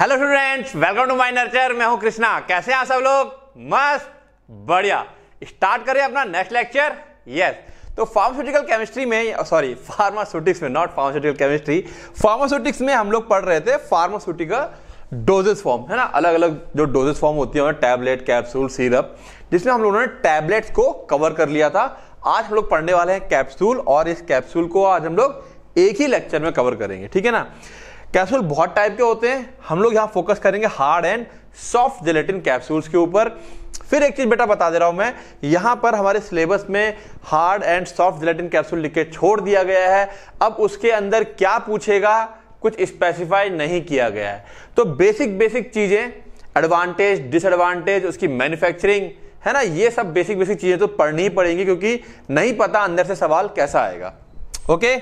Hello students welcome to my nurture मैं हूं कृष्णा कैसे हैं सब लोग मस्त बढ़िया स्टार्ट करें अपना नेक्स्ट लेक्चर यस तो फार्मास्यूटिकल केमिस्ट्री में सॉरी फार्मास्यूटिक्स में नॉट फार्मास्यूटिकल केमिस्ट्री फार्मास्यूटिक्स में हम लोग पढ़ रहे थे फार्मास्यूटिकल डोजेस फॉर्म है ना अलग अलग जो डोजेस फॉर्म होती है टैबलेट कैप्सूल सीरप जिसमें हम लोगों ने टैबलेट्स को कवर कर लिया था आज हम लोग पढ़ने वाले हैं कैप्सूल और इस कैप्सूल को आज हम लोग एक ही लेक्चर में कवर करेंगे ठीक है ना कैप्सूल बहुत टाइप के होते हैं हम लोग यहाँ फोकस करेंगे hard and soft gelatin capsules के ऊपर फिर एक चीज़ बेटा बता दे रहा हूं मैं यहां पर हमारे सिलेबस में hard and soft gelatin capsule लिख के छोड़ दिया गया है अब उसके अंदर क्या पूछेगा कुछ स्पेसिफाई नहीं किया गया है तो बेसिक बेसिक चीज़ें एडवांटेज डिसएडवांटेज उसकी मैन्युफैक्चरिंग है ना ये सब बेसिक बेसिक चीज़ें तो पढ़नी ही पड़ेंगी क्योंकि नहीं पता अंदर से सवाल कैसा आएगा ओके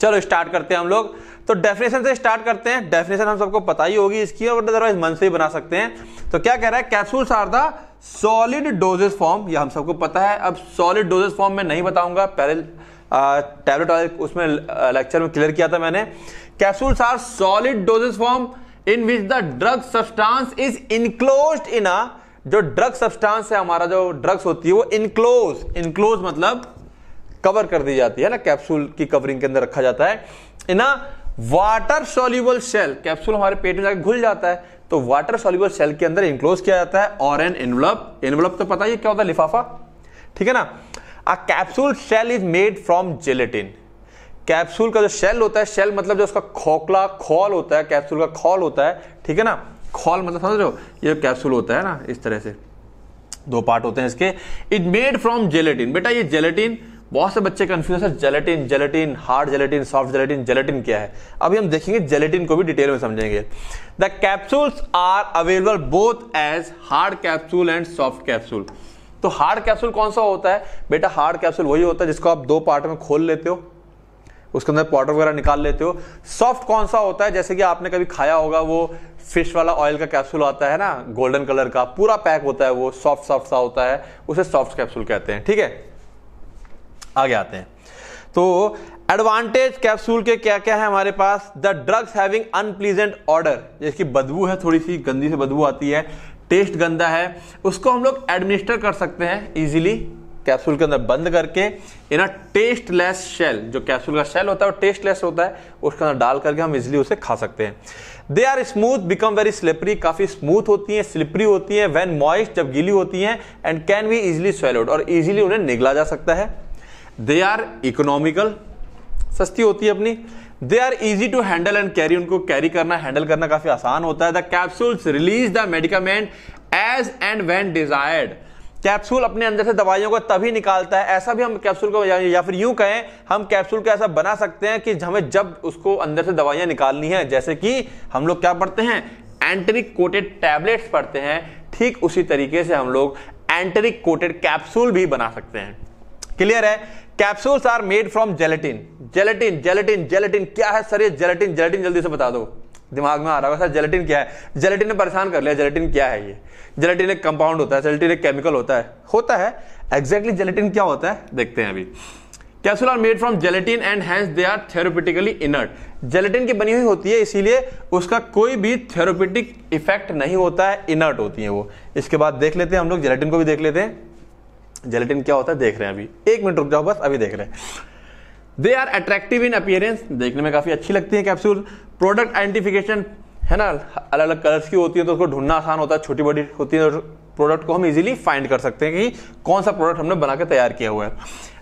चलो स्टार्ट करते हैं हम लोग तो डेफिनेशन से स्टार्ट करते हैं डेफिनेशन हम सबको पता ही होगी इसकी और अदरवाइज मन से ही बना सकते हैं तो क्या कह रहा है capsules are the solid doses form यह हम सबको पता है अब सॉलिड डोजेस फॉर्म में नहीं बताऊंगा पहले टैबलेट वाले उसमें लेक्चर में क्लियर किया था मैंने capsules are solid doses form in which the drug substance is enclose in a जो ड्रग सब्सटेंस है हमारा जो ड्रग्स होती है वो इनक्लोज इनक्लोज मतलब कवर कर दी जाती है ना कैप्सूल की कवरिंग के अंदर रखा जाता है in a water soluble shell capsule हमारे पेट में जाकर घुल जाता है तो वाटर सोल्यूबल सेल के अंदर इंक्लोज किया जाता है और एन एनवलप एनवलप तो पता ही क्या होता है लिफाफा ठीक है ना a capsule shell is made from gelatin capsule का जो शेल होता है शेल मतलब जो उसका खोखला खोल होता है कैप्सूल का खोल होता है ठीक है ना खोल मतलब समझ रहे हो ये कैप्सूल होता है ना इस तरह से दो पार्ट होते हैं इसके इट मेड फ्रॉम जेलेटिन बेटा ये जेलेटिन बहुत से बच्चे कंफ्यूज है gelatin gelatin hard gelatin soft gelatin gelatin क्या है अभी हम देखेंगे जेलेटिन को भी डिटेल में समझेंगे the capsules are available both as hard capsule and soft capsule तो हार्ड कैप्सूल कौन सा होता है बेटा हार्ड कैप्सूल वही होता है जिसको आप दो पार्ट में खोल लेते हो उसके अंदर पाउडर वगैरह निकाल लेते हो सॉफ्ट कौन सा होता है जैसे कि आपने कभी खाया होगा वो फिश वाला ऑयल का कैप्सूल आता है ना गोल्डन कलर का पूरा पैक होता है वो सॉफ्ट सॉफ्ट सा होता है उसे सॉफ्ट कैप्सूल कहते हैं ठीक है आगे आते हैं तो एडवांटेज कैप्सूल के क्या क्या है हमारे पास the drugs having unpleasant odour जिसकी बदबू है थोड़ी सी गंदी से बदबू आती है टेस्ट गंदा है उसको हम लोग एडमिनिस्टर कर सकते हैं इजीली कैप्सूल के अंदर बंद करके in a tasteless shell जो कैप्सूल का शेल होता है वो टेस्ट लेस होता है उसके अंदर डाल करके हम इजिली उसे खा सकते हैं they are smooth become very slippery काफ़ी स्मूथ होती हैं स्लिपरी होती हैं वेन मॉइस्ट जब गीली होती हैं and can be easily swallowed और इजिली उन्हें निगला जा सकता है दे आर इकोनॉमिकल सस्ती होती है अपनी they are easy to handle and carry उनको कैरी करना हैंडल करना काफी आसान होता है the capsules release the medicament as and when desired capsule अपने अंदर से दवाइयों को तभी निकालता है ऐसा भी हम कैप्सूल को या, या फिर यूं कहें हम कैप्सूल को ऐसा बना सकते हैं कि हमें जब उसको अंदर से दवाइयां निकालनी है जैसे कि हम लोग क्या पढ़ते हैं एंटरिक कोटेड टैबलेट्स पढ़ते हैं ठीक उसी तरीके से हम लोग एंटरिक कोटेड कैप्सूल भी बना सकते हैं क्लियर है capsules are made from gelatin gelatin gelatin gelatin क्या है सर ये जेलेटिन जेलेटिन जल्दी से बता दो दिमाग में आ रहा होगा सर जेलेटिन क्या है जेलेटिन ने परेशान कर लिया जेलेटिन क्या है ये जेलेटिन एक कंपाउंड होता है जेलेटिन एक केमिकल होता है होता है एग्जैक्टली जेलेटिन क्या होता है देखते हैं अभी capsule are made from gelatin and hence they are therapeutically inert gelatin की बनी हुई होती है इसीलिए उसका कोई भी थेरोपिटिक इफेक्ट नहीं होता है इनर्ट होती है वो इसके बाद देख लेते हैं हम लोग जेलेटिन को भी देख लेते हैं जेलेटिन क्या होता है देख रहे हैं अभी एक मिनट रुक जाओ बस अभी देख रहे हैं they are attractive in appearance देखने में काफ़ी अच्छी लगती है कैप्सूल प्रोडक्ट आइडेंटिफिकेशन है ना अलग अलग कलर्स की होती है तो उसको ढूंढना आसान होता है छोटी बड़ी होती है प्रोडक्ट को हम इजीली फाइंड कर सकते हैं कि कौन सा प्रोडक्ट हमने बना के तैयार किया हुआ है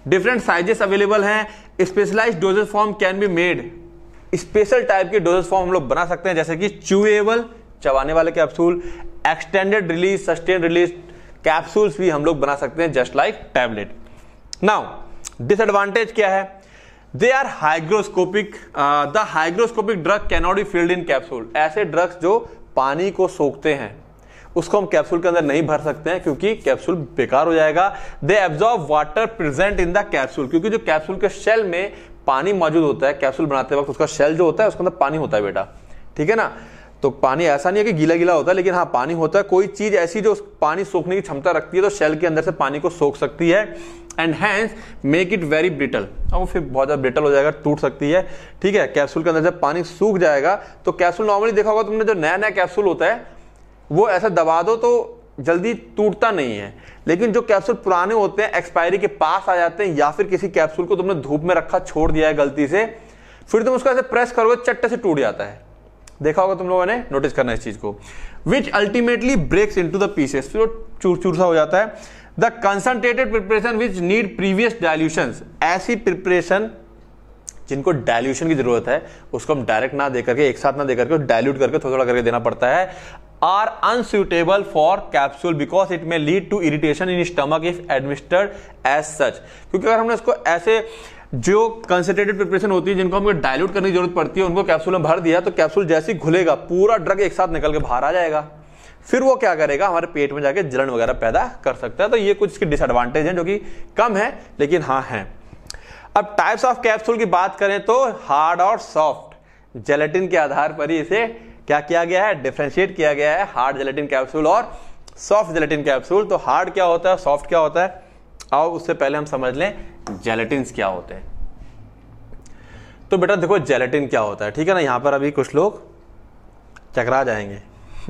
डिफरेंट साइजेस अवेलेबल हैं specialize doses form can be made special type के डोजेस फॉर्म हम लोग बना सकते हैं जैसे कि च्यूएबल चबाने वाले capsule extended release sustain release capsules भी हम लोग बना सकते हैं just like tablet now disadvantage क्या है they are hygroscopic the hygroscopic drug cannot be filled in capsule ऐसे ड्रग्स जो पानी को सोखते हैं उसको हम कैप्सूल के अंदर नहीं भर सकते हैं क्योंकि कैप्सूल बेकार हो जाएगा they absorb water present in the capsule क्योंकि जो कैप्सूल के शेल में पानी मौजूद होता है कैप्सूल बनाते वक्त उसका शेल जो होता है उसके अंदर पानी होता है बेटा ठीक है ना तो पानी ऐसा नहीं है कि गीला गीला होता है लेकिन हाँ पानी होता है कोई चीज़ ऐसी जो पानी सोखने की क्षमता रखती है तो शेल के अंदर से पानी को सोख सकती है and hence make it very brittle अब फिर बहुत ज़्यादा ब्रिटल हो जाएगा टूट सकती है ठीक है कैप्सूल के अंदर से पानी सूख जाएगा तो कैप्सूल नॉर्मली देखा होगा तुमने जो नया नया कैप्सूल होता है वो ऐसा दबा दो तो जल्दी टूटता नहीं है लेकिन जो कैप्सूल पुराने होते हैं एक्सपायरी के पास आ जाते हैं या फिर किसी कैप्सूल को तुमने धूप में रखा छोड़ दिया है गलती से फिर तुम उसको ऐसे प्रेस करोगे चट्टे से टूट जाता है देखा होगा तुम लोगों ने नोटिस करना इस चीज को which ultimately breaks into the pieces फिर चूर चूर सा हो जाता है the concentrated preparation which need previous dilution ऐसी प्रिपरेशन जिनको डायल्यूशन की जरूरत है उसको हम डायरेक्ट ना देकर के एक साथ ना देकर के डायल्यूट करके थोड़ा थोड़ा करके देना पड़ता है are unsuitable for capsule because it may lead to irritation in stomach if administered as such क्योंकि अगर हमने इसको ऐसे जो कंसेंट्रेटेड प्रिपरेशन होती है जिनको हमें डायल्यूट करने की जरूरत पड़ती है उनको कैप्सूल में भर दिया तो कैप्सूल जैसे ही खुलेगा पूरा ड्रग एक साथ निकल के बाहर आ जाएगा फिर वो क्या करेगा हमारे पेट में जाके जलन वगैरह पैदा कर सकता है तो ये कुछ इसके डिसएडवांटेज हैं जो कि कम है लेकिन हाँ हैं अब टाइप्स ऑफ कैप्सूल की बात करें तो हार्ड और सॉफ्ट जेलेटिन के आधार पर ही इसे क्या किया गया है डिफ्रेंशिएट किया गया है हार्ड जेलेटिन कैप्सूल और सॉफ्ट जेलेटिन कैप्सूल तो हार्ड क्या होता है सॉफ्ट क्या होता है आओ उससे पहले हम समझ लें जेलेटिन क्या होते हैं तो बेटा देखो जेलेटिन क्या होता है ठीक है ना यहां पर अभी कुछ लोग चकरा जाएंगे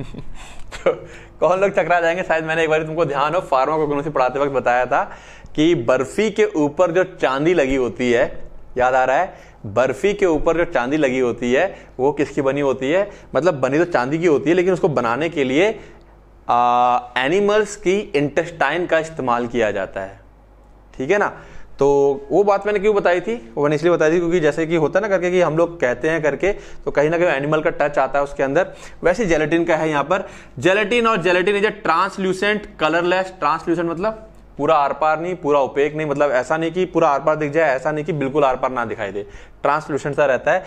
तो कौन लोग चकरा जाएंगे शायद मैंने एक बार तुमको ध्यान हो फार्मा को पढ़ाते वक्त बताया था कि बर्फी के ऊपर जो चांदी लगी होती है याद आ रहा है बर्फी के ऊपर जो चांदी लगी होती है वो किसकी बनी होती है मतलब बनी तो चांदी की होती है लेकिन उसको बनाने के लिए एनिमल्स की इंटेस्टाइन का इस्तेमाल किया जाता है ठीक है ना तो वो बात मैंने क्यों बताई थी वो मैंने इसलिए बताई थी क्योंकि जैसे कि होता है ना करके कि हम लोग कहते हैं करके तो कहीं ना कहीं एनिमल का टच आता है उसके अंदर वैसे जेलेटिन का है यहाँ पर जेलेटिन और gelatin is a translucent colourless translucent मतलब पूरा आर पार नहीं पूरा ओपेक नहीं मतलब ऐसा नहीं कि पूरा आर पार दिख जाए ऐसा नहीं कि बिल्कुल आर पार ना दिखाई दे ट्रांसल्यूसेंट सा रहता है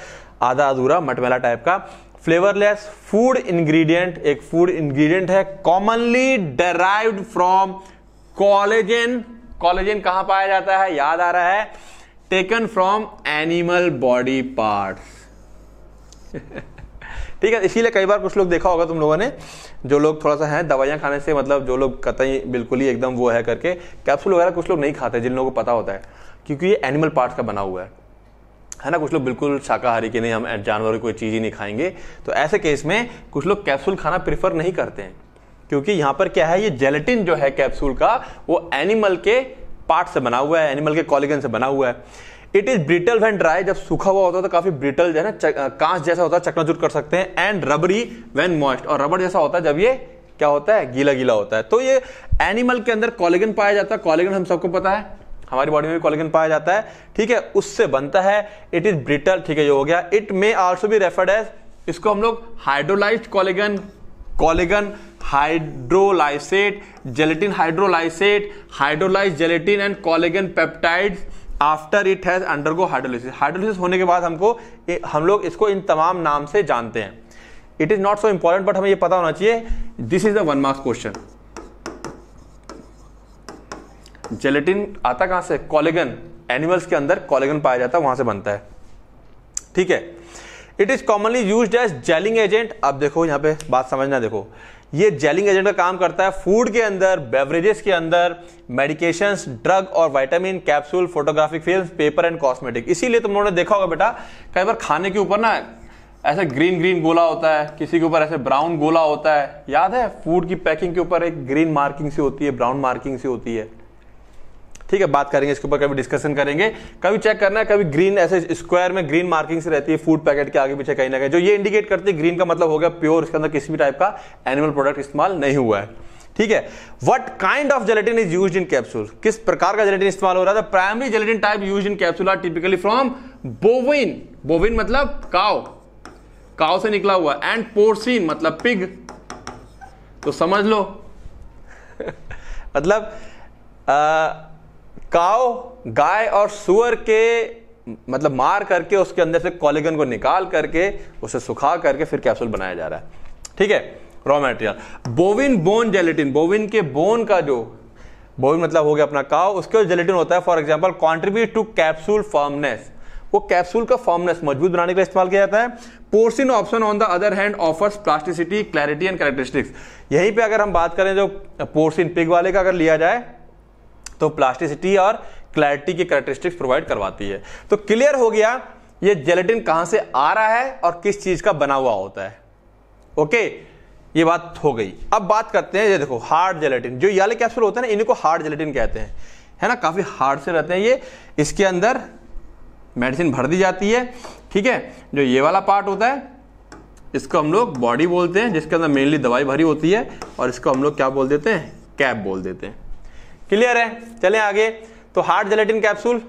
आधा अधूरा मटमेला टाइप का फ्लेवरलेस फूड इंग्रेडिएंट एक फूड इंग्रेडिएंट है commonly derived from collagen collagen कहाँ पाया जाता है याद आ रहा है taken from animal body part ठीक है इसीलिए कई बार कुछ लोग देखा होगा तुम लोगों ने जो लोग थोड़ा सा है दवाइयाँ खाने से मतलब जो लोग कतई बिल्कुल ही एकदम वो है करके कैप्सूल वगैरह कुछ लोग नहीं खाते जिन लोगों को पता होता है क्योंकि ये एनिमल पार्ट्स का बना हुआ है है ना कुछ लोग बिल्कुल शाकाहारी के नहीं हम जानवर की कोई चीज़ ही नहीं खाएंगे तो ऐसे केस में कुछ लोग कैप्सूल खाना प्रिफर नहीं करते हैं क्योंकि यहां पर क्या है ये जेलेटिन जो है कैप्सूल का वो एनिमल के पार्ट से बना हुआ है एनिमल के कॉलिगन से बना हुआ है it is brittle when dry जब सूखा हुआ होता है तो काफी ब्रिटल जो है ना कांच जैसा होता है चकनाचूर कर सकते हैं एंड रबरी वेन मॉइस्ट और रबर जैसा होता है जब ये क्या होता है गीला गीला होता है तो ये एनिमल के अंदर कॉलेगन पाया जाता है कॉलेगन हम सबको पता है हमारी बॉडी में भी कॉलेगन पाया जाता है ठीक है उससे बनता है इट इज ब्रिटल ठीक है ये हो गया it may also be referred as इसको हम लोग hydrolyse collagen collagen hydrolysate gelatin hydrolysate hydrolyse gelatin and collagen peptide after it has undergo hydrolysis hydrolysis होने के बाद हमको हम लोग इसको इन तमाम नाम से जानते हैं it is not so important but हमें ये पता होना चाहिए this is the one marks question gelatin आता कहां से कॉलेगन एनिमल्स के अंदर कॉलेगन पाया जाता है वहां से बनता है ठीक है it is commonly use as gelling agent अब देखो यहां पे बात समझना देखो ये जेलिंग एजेंट का काम करता है फूड के अंदर बेवरेजेस के अंदर मेडिकेशंस ड्रग और vitamin capsule photographic film paper and cosmetic इसीलिए तुम लोगों ने देखा होगा बेटा कई बार खाने के ऊपर ना ऐसे ग्रीन ग्रीन गोला होता है किसी के ऊपर ऐसे ब्राउन गोला होता है याद है फूड की पैकिंग के ऊपर एक ग्रीन मार्किंग से होती है ब्राउन मार्किंग से होती है ठीक है बात करेंगे इसके ऊपर कभी डिस्कशन करेंगे कभी चेक करना है कभी ग्रीन ऐसे स्क्वायर में ग्रीन मार्किंग से रहती है फूड पैकेट के आगे पीछे कहीं ना कहीं जो ये इंडिकेट करती है ग्रीन का मतलब हो गया प्योर इसके अंदर किसी भी टाइप का एनिमल प्रोडक्ट इस्तेमाल नहीं हुआ है ठीक है what kind of gelatin is use in capsule किस प्रकार का जेलेटिन इस्तेमाल हो रहा था primary gelatin type use in capsule are typically from bovine bovine मतलब काओ काओ से निकला हुआ एंड पोर्सिन मतलब पिग तो समझ लो मतलब आ, काव गाय और सुअर के मतलब मार करके उसके अंदर से कॉलेगन को निकाल करके उसे सुखा करके फिर कैप्सूल बनाया जा रहा है ठीक है raw material bovine bone gelatin bovine के बोन का जो बोविन मतलब हो गया अपना काव उसके जेलेटिन होता है for example contribute to capsule firmness वो कैप्सूल का फॉर्मनेस मजबूत बनाने के लिए इस्तेमाल किया जाता है porcine option on the other hand offers plasticity clarity and characteristics यहीं पे अगर हम बात करें जो पोर्सिन पिग वाले का अगर लिया जाए तो प्लास्टिसिटी और क्लैरिटी की करेक्टरिस्टिक्स प्रोवाइड करवाती है तो क्लियर हो गया ये जेलेटिन कहां से आ रहा है और किस चीज़ का बना हुआ होता है ओके ये बात हो गई अब बात करते हैं ये देखो हार्ड जेलेटिन जो याले कैप्सूल होते हैं ना इनको हार्ड जेलेटिन कहते हैं है ना काफ़ी हार्ड से रहते हैं ये इसके अंदर मेडिसिन भर दी जाती है ठीक है जो ये वाला पार्ट होता है इसको हम लोग बॉडी बोलते हैं जिसके अंदर मेनली दवाई भरी होती है और इसको हम लोग क्या बोल देते हैं कैप बोल देते हैं क्लियर है चलें आगे तो हार्ड जेलेटिन कैप्सूल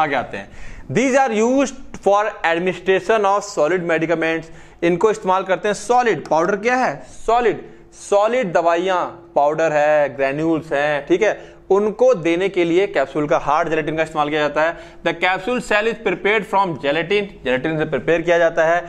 आगे आते हैं these are use for administration of solid medicament इनको इस्तेमाल करते हैं सॉलिड पाउडर क्या है सॉलिड सॉलिड दवाइयां पाउडर है ग्रेन्यूल्स हैं ठीक है उनको देने के लिए कैप्सूल का हार्ड जेलेटिन का इस्तेमाल किया जाता है the capsule shell is prepare from gelatin gelatin से प्रिपेयर किया जाता है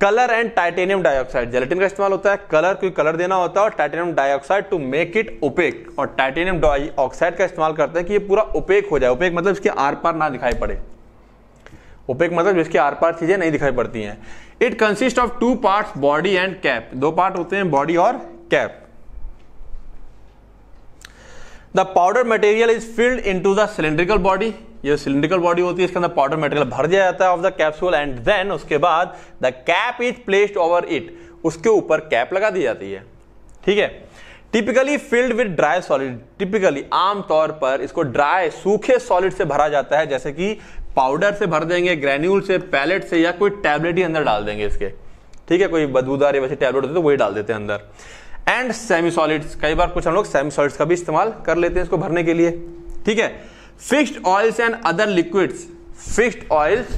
colour and titanium dioxide gelatin का इस्तेमाल होता है कलर कोई कलर देना होता है और titanium dioxide to make it opaque और टाइटेनियम डाइऑक्साइड का इस्तेमाल करते हैं कि ये पूरा ओपेक हो जाए ओपेक मतलब इसके आर पार ना दिखाई पड़े ओपेक मतलब इसके आर पार चीजें नहीं दिखाई पड़ती हैं it consist of two part body and cap दो पार्ट होते हैं बॉडी और cap the powder material is filled into the cylindrical body ये सिलिंड्रिकल बॉडी होती है इसके अंदर पाउडर मटेरियल भर दिया जाता है of the capsule and then उसके बाद the cap is placed over it उसके ऊपर कैप लगा दी जाती है ठीक है typically filled with dry solid typically आमतौर पर इसको ड्राई सूखे सॉलिड से भरा जाता है जैसे कि पाउडर से भर देंगे ग्रेन्यूल से पैलेट से या कोई टैबलेट ही अंदर डाल देंगे इसके ठीक है कोई बदबूदार या वैसे टैबलेट होते तो वही डाल देते हैं अंदर एंड सेमी सॉलिड्स कई बार कुछ हम लोग सेमी सॉलिड्स का भी इस्तेमाल कर लेते हैं इसको भरने के लिए ठीक है fixed oils and other liquids fixed oils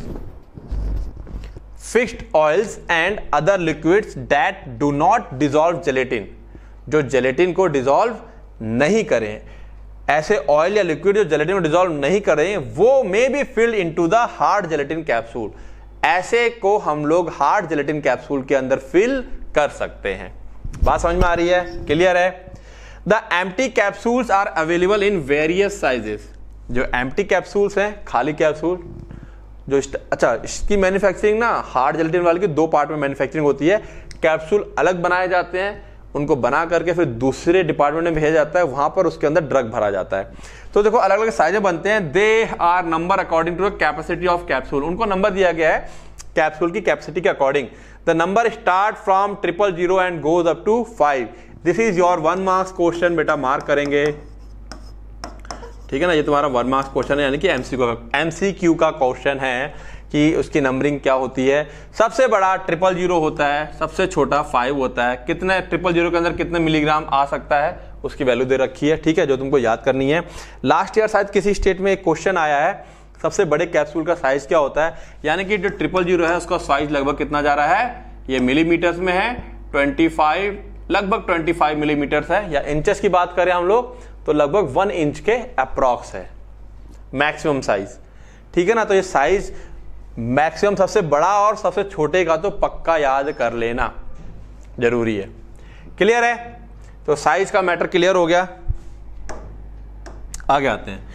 fixed oils and other liquids that do not dissolve gelatin जो जेलेटिन को डिजॉल्व नहीं करें ऐसे ऑयल या लिक्विड जो जेलेटिन को डिजॉल्व नहीं करें वो may be filled to the hard gelatin capsule ऐसे को हम लोग हार्ड जेलेटिन कैप्सूल के अंदर फिल कर सकते हैं बात समझ में आ रही है क्लियर है the empty capsules are available in various sizes जो एम कैप्सूल्स हैं खाली कैप्सूल जो अच्छा इसकी मैन्युफैक्चरिंग ना हार्ड जेलेटिन वाले की दो पार्ट में मैन्युफैक्चरिंग होती है कैप्सूल अलग बनाए जाते हैं उनको बना करके फिर दूसरे डिपार्टमेंट में भेजा जाता है वहां पर उसके अंदर ड्रग भरा जाता है तो देखो अलग अलग साइजें बनते हैं they are number according to the capacity of capsule उनको नंबर दिया गया है कैप्सूल की कैपेसिटी के according the number start from triple zero and goes up to five this is your one marks question बेटा मार्क करेंगे ठीक है ना ये तुम्हारा वन मार्क्स क्वेश्चन है यानी कि एम सी क्यू का क्वेश्चन है कि उसकी नंबरिंग क्या होती है सबसे बड़ा ट्रिपल जीरो होता है सबसे छोटा फाइव होता है कितने ट्रिपल जीरो के अंदर कितने मिलीग्राम आ सकता है उसकी वैल्यू दे रखी है ठीक है जो तुमको याद करनी है लास्ट ईयर शायद किसी स्टेट में एक क्वेश्चन आया है सबसे बड़े कैप्सूल का साइज क्या होता है यानी कि जो ट्रिपल जीरो है उसका साइज लगभग कितना जा रहा है ये मिलीमीटर्स में है ट्वेंटी लगभग फाइव मिलीमीटर्स है या इंचेस की बात करें हम लोग तो लगभग वन इंच के अप्रॉक्स है मैक्सिमम साइज ठीक है ना तो ये साइज मैक्सिमम सबसे बड़ा और सबसे छोटे का तो पक्का याद कर लेना जरूरी है क्लियर है तो साइज का मैटर क्लियर हो गया आगे आते हैं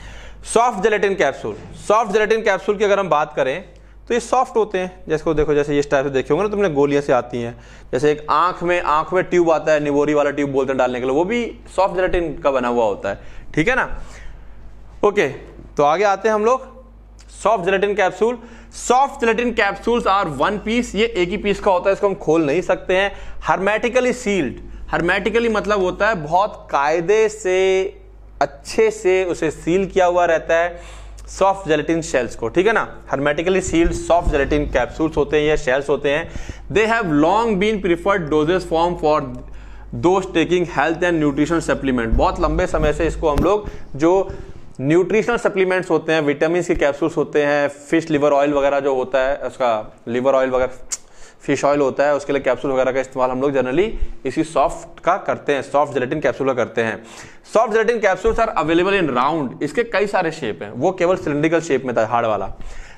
soft gelatin capsule soft gelatin capsule की अगर हम बात करें तो ये सॉफ्ट होते हैं जैसे देखो जैसे ये टाइप से देखे होंगे ना तुमने गोलियां से आती हैं जैसे एक आंख में आंख में ट्यूब आता है निवोरी वाला ट्यूब बोलते हैं डालने के लिए वो भी सॉफ्ट जेलेटिन का बना हुआ होता है ठीक है ना ओके तो आगे आते हैं हम लोग soft gelatin capsule soft gelatin capsules are one piece ये एक ही पीस का होता है इसको हम खोल नहीं सकते हैं हर्मेटिकली सील्ड हर्मेटिकली मतलब होता है बहुत कायदे से अच्छे से उसे सील किया हुआ रहता है सॉफ्ट जेलेटिन शेल्स को ठीक है ना hermetically sealed soft gelatin capsules होते हैं या शेल्स होते हैं they have long been preferred doses form for those taking health and nutrition supplement बहुत लंबे समय से इसको हम लोग जो न्यूट्रिशनल सप्लीमेंट्स होते हैं विटामिन के कैप्सूल्स होते हैं फिश लिवर ऑयल वगैरह जो होता है उसका लिवर ऑयल वगैरह फिश ऑयल होता है उसके लिए कैप्सूल वगैरह का इस्तेमाल हम लोग जनरली इसी सॉफ्ट का करते हैं सॉफ्ट जेलेटिन कैप्सूल का करते हैं soft gelatin capsule sir available in round इसके कई सारे शेप हैं वो केवल सिलेंड्रिकल शेप में था हार्ड वाला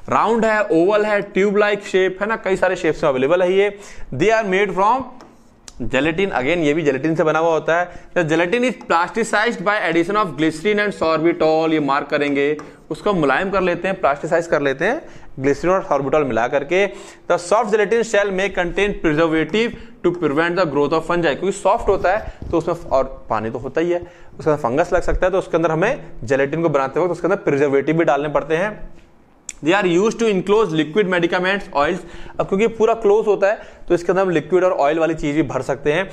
राउंड है ओवल है ट्यूब लाइक शेप है ना कई सारे शेप में अवेलेबल है ये they are made from gelatin again ये भी जेलेटिन से बना हुआ होता है gelatin is plasticize by addition of glycerin and sorbitol ये मार्क करेंगे उसको मुलायम कर लेते हैं प्लास्टिसाइज कर लेते हैं ग्लिसरीन और सॉर्बिटॉल मिला करके द सॉफ्ट जेलेटिन शेल में contain preservative to prevent the growth of fungi क्योंकि सॉफ्ट होता है तो उसमें और पानी तो होता ही है उसके अंदर फंगस लग सकता है तो उसके अंदर हमें जेलेटिन को बनाते वक्त उसके अंदर प्रिजर्वेटिव भी डालने पड़ते हैं they are use to enclose liquid medicaments oils अब क्योंकि पूरा क्लोज होता है तो इसके अंदर हम लिक्विड और ऑयल वाली चीज़ भी भर सकते हैं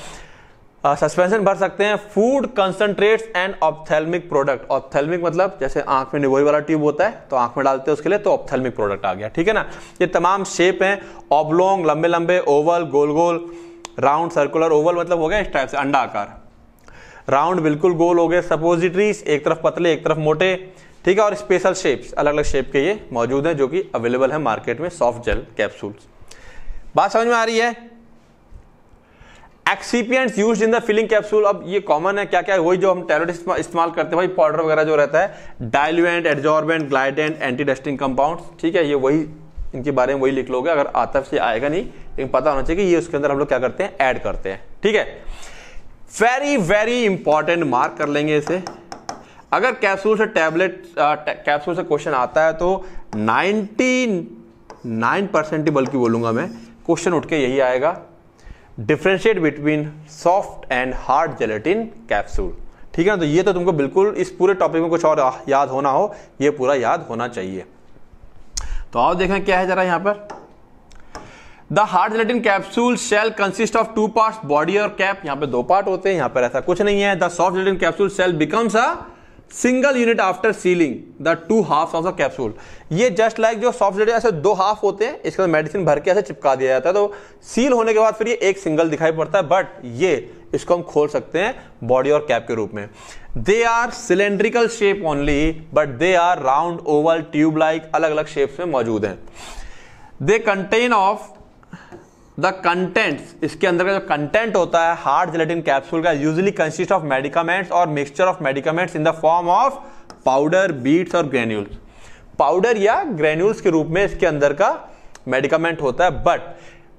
सस्पेंशन भर सकते हैं food concentrates and ophthalmic product ophthalmic मतलब जैसे आंख में निबोई वाला ट्यूब होता है तो आंख में डालते हैं उसके लिए तो ऑप्थेलमिक प्रोडक्ट आ गया ठीक है ना ये तमाम शेप हैं ऑबलोंग लंबे लंबे ओवल गोल गोल राउंड सर्कुलर ओवल मतलब हो गया इस टाइप से अंडा आकार राउंड बिल्कुल गोल हो गए सपोजिटरीज एक तरफ पतले एक तरफ मोटे ठीक है और स्पेशल शेप्स अलग अलग शेप के ये मौजूद हैं जो कि अवेलेबल है मार्केट में सॉफ्ट जेल कैप्सूल्स बात समझ में आ रही है excipient use in the filling capsule अब ये कॉमन है क्या क्या वही जो हम टेररिस्ट इस्तेमाल करते हैं भाई पाउडर वगैरह जो रहता है diluent adsorbent glidant anti dusting compound ठीक है ये वही इनके बारे में वही लिख लोगे अगर आता से आएगा नहीं लेकिन पता होना चाहिए कि ये उसके अंदर हम लोग क्या करते हैं ऐड करते हैं ठीक है वेरी वेरी इंपॉर्टेंट मार्क कर लेंगे इसे अगर कैप्सूल से टैबलेट कैप्सूल से क्वेश्चन आता है तो नाइनटी नाइन परसेंट बल्कि बोलूंगा मैं क्वेश्चन उठ के यही आएगा differentiate between soft and hard gelatin capsule ठीक है ना तो ये तो तुमको बिल्कुल इस पूरे टॉपिक में कुछ और याद होना हो ये पूरा याद होना चाहिए तो आओ देखें क्या है जरा यहां पर the hard gelatin capsule shell consist of two part body और कैप यहां पे दो पार्ट होते हैं यहां पर ऐसा कुछ नहीं है the soft gelatin capsule shell becomes a single unit after sealing the two half of the capsule ये जस्ट लाइक जो सॉफ्ट ऐसे दो हाफ होते हैं इसके अंदर मेडिसिन भर के ऐसे चिपका दिया जाता है तो सील होने के बाद फिर ये एक सिंगल दिखाई पड़ता है बट ये इसको हम खोल सकते हैं बॉडी और कैप के रूप में they are cylindrical shape only but they are round oval tube like अलग अलग शेप्स में मौजूद हैं they contain of the content इसके अंदर का जो कंटेंट होता है हार्ड जिलेटिन कैप्सूल का यूजली कंसिस्ट ऑफ मेडिकामेंट्स और mixture of medicaments in the form of powder beads और ग्रेन्यूल्स पाउडर या ग्रेन्यूल्स के रूप में इसके अंदर का मेडिकामेंट होता है but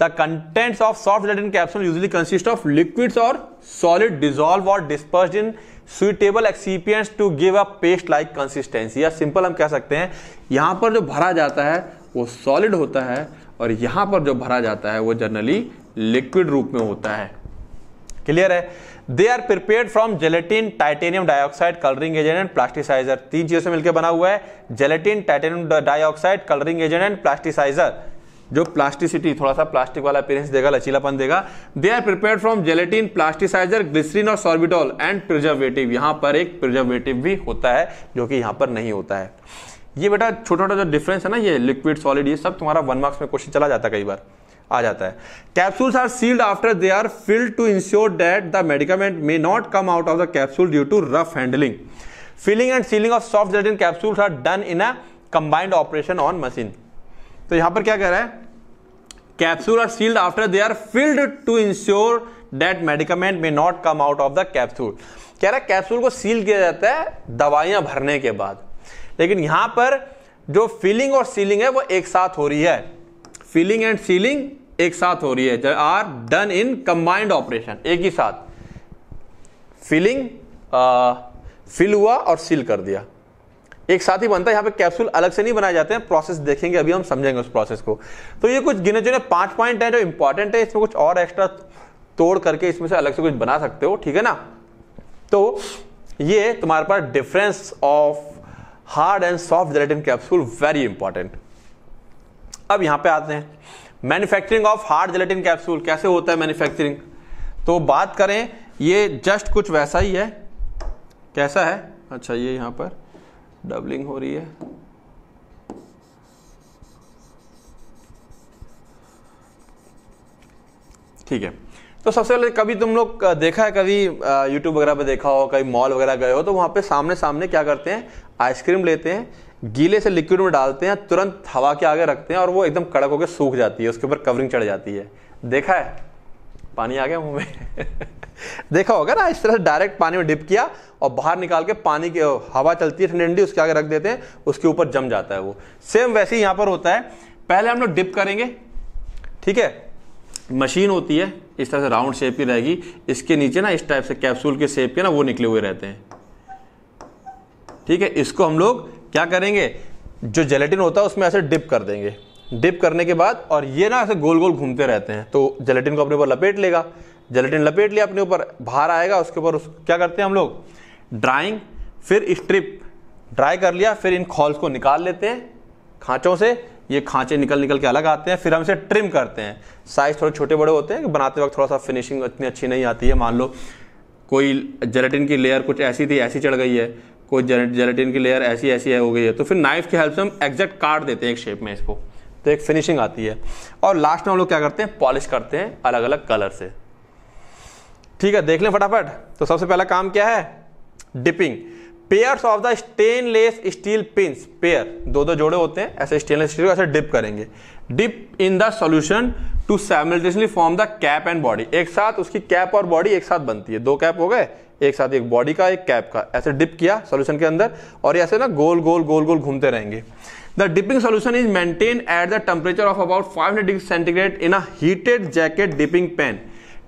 the contents of soft gelatin capsule usually consist of liquids और सॉलिड डिजॉल्व और disperse in suitable excipients to give a paste like consistency या सिंपल हम कह सकते हैं यहाँ पर जो भरा जाता है वो सॉलिड होता है और यहां पर जो भरा जाता है वो जनरली लिक्विड रूप में होता है क्लियर है they are prepare from gelatin titanium dioxide colouring agent and plasticizer तीन चीजों से मिलकर बना हुआ है gelatin titanium dioxide colouring agent and plasticizer जो प्लास्टिसिटी थोड़ा सा प्लास्टिक वाला अपीरेंस देगा लचीलापन देगा they are prepare from gelatin plasticizer glycerin और सॉर्बिटॉल एंड प्रिजर्वेटिव यहां पर एक प्रिजर्वेटिव भी होता है जो कि यहां पर नहीं होता है ये बेटा छोटा छोटा जो डिफरेंस है ना ये लिक्विड सॉलिड ये सब तुम्हारा वन मार्क्स में क्वेश्चन चला जाता है कई बार आ जाता है capsules are sealed after they are filled to ensure that the medicament may not come out of the capsule due to rough handling filling and sealing of soft gelatin capsules are done in a combined operation on machine तो यहां पर क्या कह रहा है capsule are sealed after they are filled to ensure that medicament may not come out of the capsule कह रहा है कैप्सूल को सील किया जाता है दवाइयां भरने के बाद लेकिन यहां पर जो फिलिंग और सीलिंग है वो एक साथ हो रही है फिलिंग एंड सीलिंग एक साथ हो रही है are done in combined operation एक ही साथ फिलिंग फिल हुआ और सील कर दिया एक साथ ही बनता है यहां पे कैप्सूल अलग से नहीं बनाए जाते हैं प्रोसेस देखेंगे अभी हम समझेंगे उस प्रोसेस को तो ये कुछ गिने चुने पांच पॉइंट है जो इंपॉर्टेंट है इसमें कुछ और एक्स्ट्रा तोड़ करके इसमें से अलग से कुछ बना सकते हो ठीक है ना तो ये तुम्हारे पास difference of hard and soft gelatin capsule very important अब यहां पे आते हैं manufacturing of hard gelatin capsule कैसे होता है मैन्युफैक्चरिंग तो बात करें ये जस्ट कुछ वैसा ही है कैसा है अच्छा ये यहां पर डबलिंग हो रही है ठीक है तो सबसे पहले कभी तुम लोग देखा है कभी यूट्यूब वगैरह पे देखा हो कभी मॉल वगैरह गए हो तो वहाँ पे सामने सामने क्या करते हैं आइसक्रीम लेते हैं गीले से लिक्विड में डालते हैं तुरंत हवा के आगे रखते हैं और वो एकदम कड़क होकर सूख जाती है उसके ऊपर कवरिंग चढ़ जाती है देखा है पानी आ गया मुंह में देखा होगा ना इस तरह से डायरेक्ट पानी में डिप किया और बाहर निकाल के पानी की हवा चलती है ठंडी ठंडी उसके आगे रख देते हैं उसके ऊपर जम जाता है वो सेम वैसे ही यहां पर होता है पहले हम लोग डिप करेंगे ठीक है मशीन होती है इस तरह से राउंड शेप की रहेगी इसके नीचे ना इस टाइप से कैप्सूल के शेप के ना वो निकले हुए रहते हैं ठीक है इसको हम लोग क्या करेंगे जो जेलेटिन होता है उसमें ऐसे डिप कर देंगे डिप करने के बाद और ये ना ऐसे गोल गोल घूमते रहते हैं तो जेलेटिन को अपने ऊपर लपेट लेगा जेलेटिन लपेट लिया अपने ऊपर बाहर आएगा उसके ऊपर उस क्या करते हैं हम लोग ड्राइंग फिर स्ट्रिप ड्राई कर लिया फिर इन खॉल्स को निकाल लेते हैं खांचों से ये खांचे निकल निकल के अलग आते हैं फिर हम इसे ट्रिम करते हैं साइज थोड़े छोटे बड़े होते हैं कि बनाते वक्त थोड़ा सा फिनिशिंग इतनी अच्छी नहीं आती है मान लो कोई जेलेटिन की लेयर कुछ ऐसी थी ऐसी चढ़ गई है कोई जेलेटिन की लेयर ऐसी ऐसी हो गई है तो फिर नाइफ की हेल्प से हम एग्जैक्ट काट देते हैं एक शेप में इसको तो एक फिनिशिंग आती है और लास्ट में हम लोग क्या करते हैं पॉलिश करते हैं अलग अलग कलर से ठीक है देख लें फटाफट तो सबसे पहला काम क्या है dipping pair of the stainless steel pins pair दो दो जोड़े होते हैं ऐसे स्टेनलेस स्टील को ऐसे डिप करेंगे dip in the solution to simultaneously form the cap and body एक साथ उसकी कैप और बॉडी एक साथ बनती है दो कैप हो गए एक साथ एक बॉडी का एक कैप का ऐसे डिप किया सोल्यूशन के अंदर और ऐसे ना गोल गोल गोल गोल घूमते रहेंगे the dipping solution is maintain at the temperature of about five hundred degree centigrade in a heated jacket dipping pan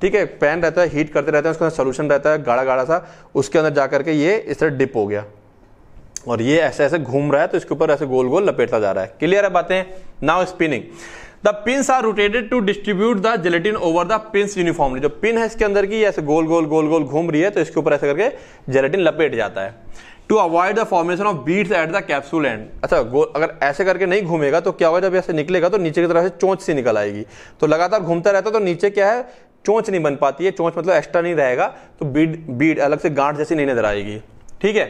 ठीक है पैन रहता है हीट करते रहते हैं उसके अंदर सोल्यूशन रहता है गाढ़ा गाढ़ा सा उसके अंदर जाकर के ये इस तरह डिप हो गया और ये ऐसे ऐसे घूम रहा है तो इसके ऊपर ऐसे गोल गोल लपेटता जा रहा है क्लियर है बातें now spinning the pin are rotated to distribute the gelatin over the pins uniformly जो पिन है इसके अंदर की ऐसे गोल गोल गोल गोल घूम रही है तो इसके ऊपर ऐसे करके जेलेटिन लपेट जाता है to avoid the formation of beads at the capsule end अच्छा गोल अगर ऐसे करके नहीं घूमेगा तो क्या होगा जब ऐसे निकलेगा तो नीचे की तरफ से चोंच सी निकल आएगी तो लगातार घूमता रहता है तो नीचे क्या है चोंच नहीं बन पाती है चोंच मतलब एक्स्ट्रा नहीं रहेगा तो बीड बीड अलग से गांठ जैसी नहीं नजर आएगी ठीक है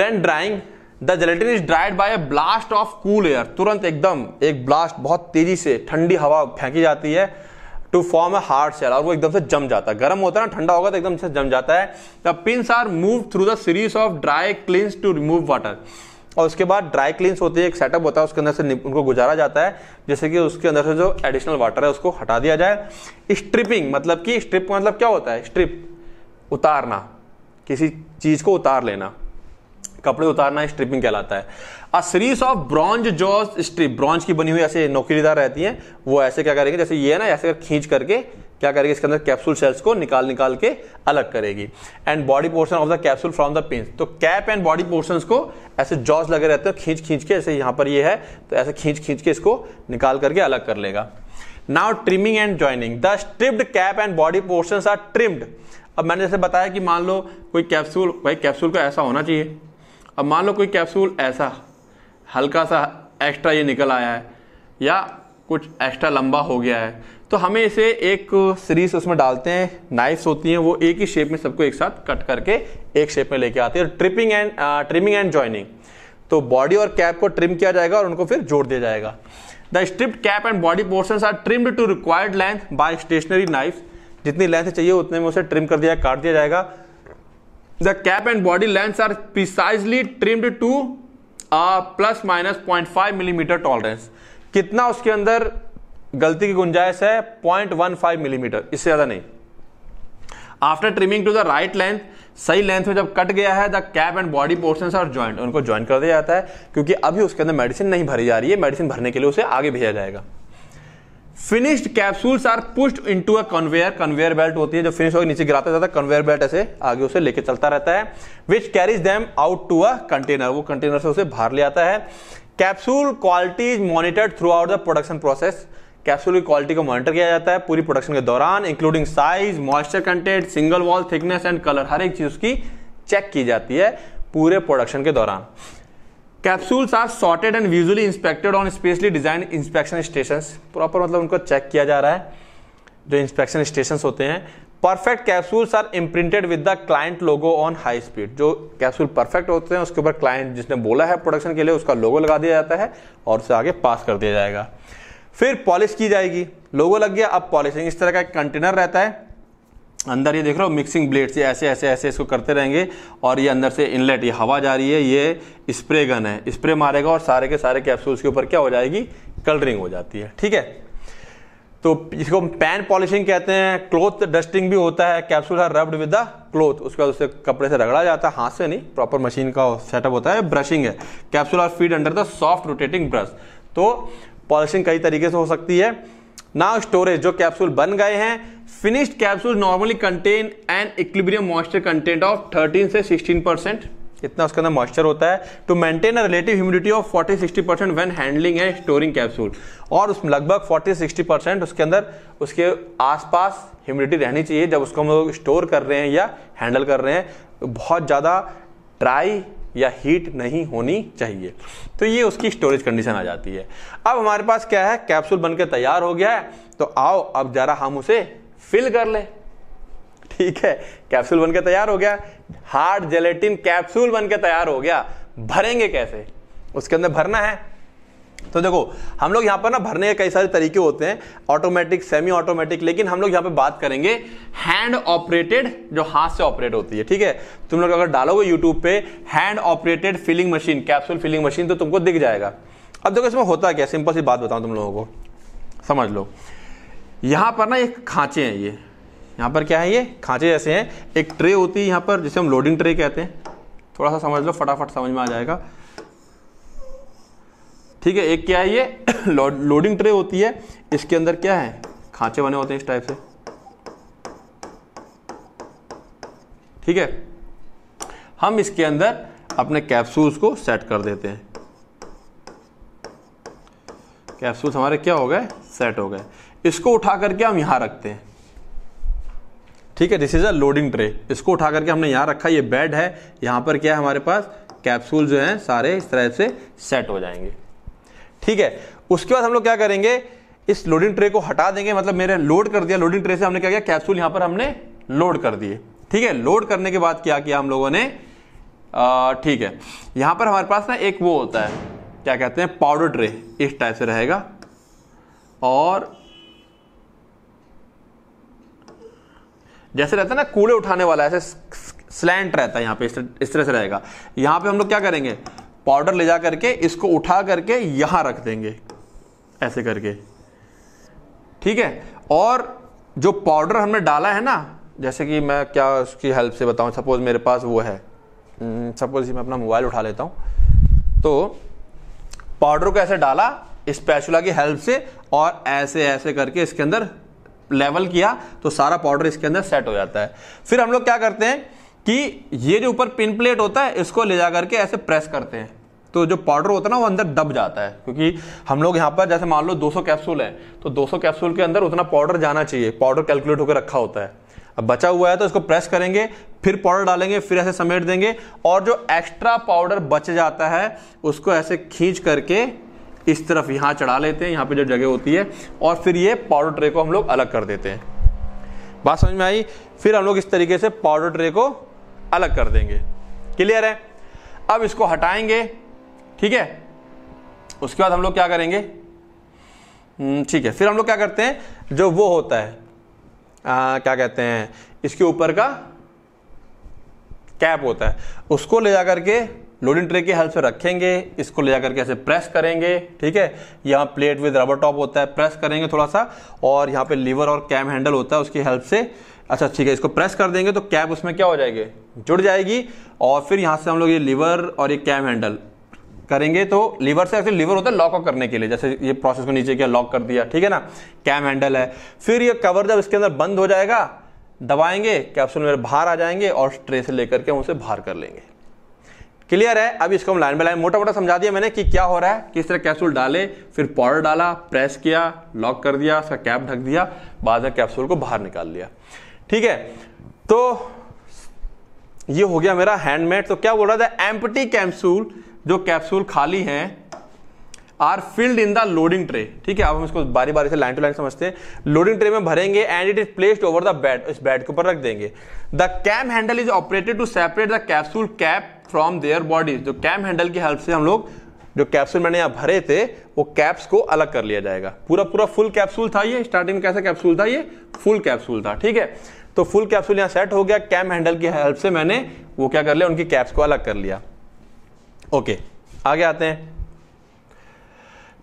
then drying the gelatin is dried by a blast of cool air तुरंत एकदम एक ब्लास्ट बहुत तेजी से ठंडी हवा फेंकी जाती है to form a hard shell और वो एकदम से जम जाता है गर्म होता है ना ठंडा होगा तो एकदम से जम जाता है the pins are move through the series of dry kilns to remove water और उसके बाद ड्राई क्लीन्स होती है एक सेटअप होता है उसके अंदर से उनको गुजारा जाता है जैसे कि उसके अंदर से जो एडिशनल वाटर है उसको हटा दिया जाए स्ट्रिपिंग मतलब कि स्ट्रिप मतलब क्या होता है स्ट्रिप उतारना किसी चीज़ को उतार लेना कपड़े उतारना स्ट्रिपिंग कहलाता है a series of bronze jaw strip bronze की बनी हुई ऐसे नौकरीदार रहती है वो ऐसे क्या करेंगे जैसे ये है ना ऐसे खींच करके क्या करेगी इसके अंदर कैप्सूल सेल्स को निकाल निकाल के अलग करेगी and body portion of the capsule from the pins तो कैप एंड बॉडी पोर्शन को ऐसे जॉस लगे रहते हैं खींच खींच के ऐसे यहाँ पर ये यह है तो ऐसे खींच खींच के इसको निकाल करके अलग कर लेगा now trimming and joining the stripped cap and body portion are trimmed अब मैंने जैसे बताया कि मान लो कोई कैप्सूल भाई कैप्सूल का ऐसा होना चाहिए अब मान लो कोई कैप्सूल ऐसा हल्का सा एक्स्ट्रा ये निकल आया है या कुछ एक्स्ट्रा लंबा हो गया है तो हमें इसे एक सीरीज उसमें डालते हैं नाइफ्स होती हैं वो एक ही शेप में सबको एक साथ कट करके एक शेप में लेके आते हैं tripping and trimming and joining तो बॉडी और कैप को ट्रिम किया जाएगा और उनको फिर जोड़ दिया जाएगा the stripped cap and body portion are trimmed to required length by stationary knife जितनी लेंथ चाहिए उतने में उसे ट्रिम कर दिया काट दिया जाएगा the cap and body length are precisely trimmed to plus minus point five millimetre tolerance कितना उसके अंदर गलती की गुंजाइश है पॉइंट वन फाइव मिलीमीटर इससे ज़्यादा नहीं after trimming to the right length सही लेंथ में जब कट गया है the cap and body portion और ज्वाइंट उनको ज्वाइन कर दिया जाता है क्योंकि अभी उसके अंदर मेडिसिन नहीं भरी जा रही है मेडिसिन भरने के लिए उसे आगे भेजा जाएगा finished capsules are pushed to a conveyor conveyor belt होती है जो फिनिश होकर नीचे गिराता जाता है कन्वेयर बेल्ट ऐसे आगे उसे लेके चलता रहता है which carries them out to a container वो कंटेनर से उसे बाहर ले आता है capsule quality is monitored throughout the production process capsule की क्वालिटी को मॉनिटर किया जाता है पूरी प्रोडक्शन के दौरान including size moisture content single wall thickness and colour हर एक चीज उसकी चेक की जाती है पूरे प्रोडक्शन के दौरान capsules are sorted and visually inspected on specially design inspection station proper मतलब उनको चेक किया जा रहा है जो इंस्पेक्शन स्टेशन होते हैं perfect capsules are imprinted with the client logo on high speed जो कैप्सूल परफेक्ट होते हैं उसके ऊपर क्लाइंट जिसने बोला है प्रोडक्शन के लिए उसका लोगो लगा दिया जाता है और उसे आगे पास कर दिया जाएगा फिर पॉलिश की जाएगी लोगो लग गया अब पॉलिशिंग इस तरह का कंटेनर रहता है अंदर ये देख रहे हो मिक्सिंग ब्लेड से ऐसे ऐसे ऐसे इसको करते रहेंगे और ये अंदर से इनलेट ये हवा जा रही है ये स्प्रे गन है स्प्रे मारेगा और सारे के सारे कैप्सूल्स के ऊपर क्या हो जाएगी कलरिंग हो जाती है ठीक है तो इसको पैन पॉलिशिंग कहते हैं क्लोथ डस्टिंग भी होता है कैप्सूल है रब्ड विद द क्लोथ उसके बाद उसे कपड़े से रगड़ा जाता है हाथ से नहीं प्रॉपर मशीन का सेटअप होता है ब्रशिंग है capsule are feed under the soft rotating brush तो पॉलिशिंग कई तरीके से हो सकती है नाउ स्टोरेज जो कैप्सूल बन गए हैं finished capsule normally contain an equilibrium moisture content of 13 से 16 परसेंट इतना उसके अंदर मॉइस्चर होता है to maintain a relative humidity of 40 60 percent when handling and storing capsule और उसमें लगभग 40 60 परसेंट उसके अंदर उसके आसपास ह्यूमिडिटी रहनी चाहिए जब उसको हम लोग स्टोर कर रहे हैं या हैंडल कर रहे हैं बहुत ज़्यादा ड्राई या हीट नहीं होनी चाहिए तो ये उसकी स्टोरेज कंडीशन आ जाती है अब हमारे पास क्या है कैप्सूल बनकर तैयार हो गया है तो आओ अब ज़रा हम उसे फिल कर लें ठीक है कैप्सूल बनकर तैयार हो गया हार्ड जेलेटिन कैप्सूल बनकर तैयार हो गया भरेंगे कैसे उसके अंदर भरना है तो देखो हम लोग यहाँ पर ना भरने के कई सारे तरीके होते हैं ऑटोमेटिक सेमी ऑटोमेटिक लेकिन हम लोग यहाँ पे बात करेंगे हैंड ऑपरेटेड जो हाथ से ऑपरेट होती है ठीक है तुम लोग अगर डालोगे यूट्यूब पे hand operated filling machine capsule filling machine तो तुमको दिख जाएगा अब देखो इसमें होता क्या सिंपल सी बात बताऊँ तुम लोगों को समझ लो यहाँ पर ना एक खाँचे हैं ये यहाँ पर क्या है ये खाँचे जैसे हैं एक ट्रे होती है यहाँ पर जिसे हम लोडिंग ट्रे कहते हैं थोड़ा सा समझ लो फटाफट समझ में आ जाएगा ठीक है एक क्या है ये लोडिंग ट्रे होती है इसके अंदर क्या है खांचे बने होते हैं इस टाइप से ठीक है हम इसके अंदर अपने कैप्सूल्स को सेट कर देते हैं कैप्सूल्स हमारे क्या हो गए सेट हो गए इसको उठा करके हम यहां रखते हैं ठीक है this is a loading tray इसको उठा करके हमने यहां रखा ये बेड है यहां पर क्या है हमारे पास कैप्सूल जो है सारे इस तरह से सेट हो जाएंगे ठीक है उसके बाद हम लोग क्या करेंगे इस लोडिंग ट्रे को हटा देंगे मतलब मेरे लोड कर दिया लोडिंग ट्रे से हमने क्या किया कैप्सूल यहां पर हमने लोड कर दिए ठीक है लोड करने के बाद क्या किया हम लोगों ने ठीक है यहां पर हमारे पास ना एक वो होता है क्या कहते हैं पाउडर ट्रे इस टाइप से रहेगा और जैसे रहता है ना कूड़े उठाने वाला ऐसे स्लैंट रहता है यहां पे इस तरह से रहेगा यहां पे हम लोग क्या करेंगे पाउडर ले जा करके इसको उठा करके यहां रख देंगे ऐसे करके ठीक है और जो पाउडर हमने डाला है ना जैसे कि मैं क्या उसकी हेल्प से बताऊँ सपोज़ मेरे पास वो है हम्म, सपोज़ मैं अपना मोबाइल उठा लेता हूँ तो पाउडर को ऐसे डाला स्पैचुला की हेल्प से और ऐसे ऐसे करके इसके अंदर लेवल किया तो सारा पाउडर इसके अंदर सेट हो जाता है फिर हम लोग क्या करते हैं कि ये जो ऊपर पिन प्लेट होता है इसको ले जा करके ऐसे प्रेस करते हैं तो जो पाउडर होता है ना वो अंदर दब जाता है क्योंकि हम लोग यहाँ पर जैसे मान लो 200 कैप्सूल है तो 200 कैप्सूल के अंदर उतना पाउडर जाना चाहिए पाउडर कैलकुलेट होकर रखा होता है अब बचा हुआ है तो इसको प्रेस करेंगे फिर पाउडर डालेंगे फिर ऐसे समेट देंगे और जो एक्स्ट्रा पाउडर बच जाता है उसको ऐसे खींच करके इस तरफ यहाँ चढ़ा लेते हैं यहाँ पर जो जगह होती है और फिर ये पाउडर ट्रे को हम लोग अलग कर देते हैं बात समझ में आई फिर हम लोग इस तरीके से पाउडर ट्रे को अलग कर देंगे क्लियर है अब इसको हटाएंगे ठीक है उसके बाद हम लोग क्या करेंगे हम्म, ठीक है फिर हम लोग क्या करते हैं जो वो होता है आ, क्या कहते हैं इसके ऊपर का कैप होता है उसको ले जा करके लोडिंग ट्रे के हेल्प से रखेंगे इसको ले जाकर के ऐसे प्रेस करेंगे ठीक है यहाँ प्लेट विद रबर टॉप होता है प्रेस करेंगे थोड़ा सा और यहाँ पे लीवर और कैम हैंडल होता है उसकी हेल्प से अच्छा ठीक है इसको प्रेस कर देंगे तो कैप उसमें क्या हो जाएगी जुड़ जाएगी और फिर यहाँ से हम लोग ये लीवर और ये कैम हैंडल करेंगे तो लीवर से ऐसे लीवर होता है लॉकअप करने के लिए जैसे ये प्रोसेस को नीचे किया लॉक कर दिया ठीक है ना कैम हैंडल है फिर ये कवर जब इसके अंदर बंद हो जाएगा दबाएंगे कैप्सूल मेरे बाहर आ जाएंगे और ट्रे से लेकर के उसे बाहर कर लेंगे क्लियर है अब इसको हम लाइन बाय लाइन मोटा मोटा समझा दिया मैंने कि क्या हो रहा है किस तरह कैप्सूल डाले फिर पाउडर डाला प्रेस किया लॉक कर दिया उसका कैप ढक दिया बाद में कैप्सूल को बाहर निकाल लिया ठीक है तो ये हो गया मेरा हैंडमेड तो क्या बोल रहा था एम्पटी कैप्सूल जो कैप्सूल खाली हैं are filled in the loading tray ठीक है अब हम इसको बारी बारी से लाइन टू लाइन समझते हैं लोडिंग ट्रे में भरेंगे and it is placed over the bed इस बेड के ऊपर रख देंगे the cam handle is operated to separate the capsule cap from their bodies जो कैम हैंडल की हेल्प से हम लोग जो कैप्सूल मैंने यहाँ भरे थे वो कैप्स को अलग कर लिया जाएगा पूरा पूरा फुल कैप्सूल था ये स्टार्टिंग में कैसा कैप्सूल था ये फुल कैप्सूल था ठीक है तो फुल कैप्सूल यहाँ सेट हो गया कैम हैंडल की हेल्प से मैंने वो क्या कर लिया उनकी कैप्स को अलग कर लिया ओके आगे आते हैं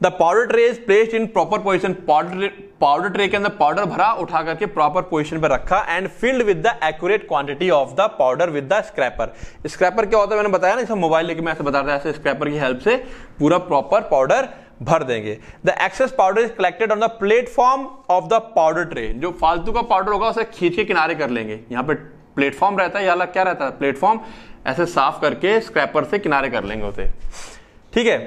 the powder tray is placed in proper position powder powder tray के अंदर पाउडर भरा उठा करके प्रॉपर पोजिशन पर रखा and filled with the accurate quantity of the powder with the scraper scraper क्या होता है मैंने बताया ना इसमें मोबाइल लेके मैं ऐसे बता रहा था ऐसे स्क्रैपर की हेल्प से पूरा प्रॉपर पाउडर भर देंगे the excess powder is collected on the platform of the powder tray जो फालतू का पाउडर होगा उसे खींच के किनारे कर लेंगे यहाँ पे प्लेटफॉर्म रहता है या क्या रहता है प्लेटफॉर्म ऐसे साफ करके स्क्रैपर से किनारे कर लेंगे उसे ठीक है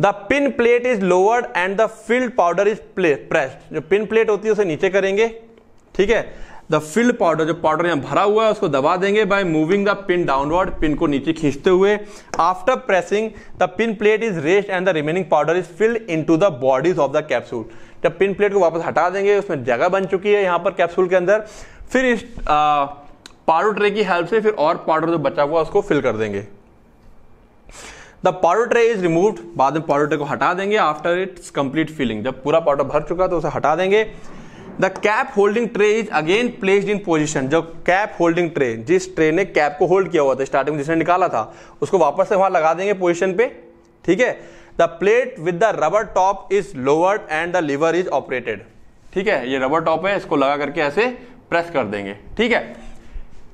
the pin plate is lowered and the filled powder is pressed जो पिन प्लेट होती है उसे नीचे करेंगे ठीक है द फील्ड पाउडर जो पाउडर यहां भरा हुआ है उसको दबा देंगे by moving the pin downward pin को नीचे खींचते हुए after pressing the pin plate is rest and the remaining powder is filled into the bodies of the capsule जब पिन प्लेट को वापस हटा देंगे उसमें जगह बन चुकी है यहां पर कैप्सूल के अंदर फिर इस पाउडर ट्रे की हेल्प से फिर और पाउडर जो बचा हुआ उसको फिल कर देंगे the powder tray is removed बाद में पाउडर ट्रे को हटा देंगे आफ्टर इट्स कंप्लीट फिलिंग जब पूरा पाउडर भर चुका तो उसे हटा देंगे the cap holding tray is again placed in position जो कैप होल्डिंग ट्रे जिस ट्रे ने कैप को होल्ड किया हुआ था स्टार्टिंग में जिसने निकाला था उसको वापस से वहां लगा देंगे पोजिशन पे ठीक है the plate with the rubber top is lowered and the lever is operated ठीक है ये रबर टॉप है इसको लगा करके ऐसे प्रेस कर देंगे ठीक है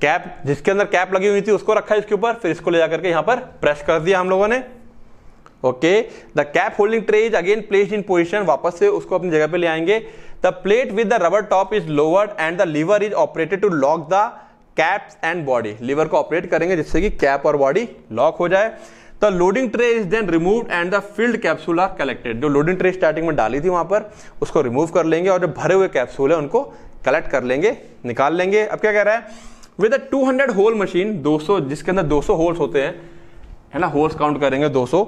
कैप जिसके अंदर कैप लगी हुई थी उसको रखा इसके ऊपर फिर इसको ले जाकर के यहाँ पर प्रेस कर दिया हम लोगों ने okay the cap holding tray is again placed in position वापस से उसको अपनी जगह पर ले आएंगे the plate with the rubber top is lowered and the lever is operated to lock the caps and body lever को ऑपरेट करेंगे जिससे कि कैप और बॉडी लॉक हो जाए the loading tray is then remove and the filled capsule are collected जो loading tray starting में डाली थी वहां पर उसको रिमूव कर लेंगे और जो भरे हुए कैप्सूल है उनको कलेक्ट कर लेंगे निकाल लेंगे अब क्या कह रहा है विद अ 200 होल मशीन 200 जिसके अंदर 200 होल्स होते हैं है ना होल्स काउंट करेंगे 200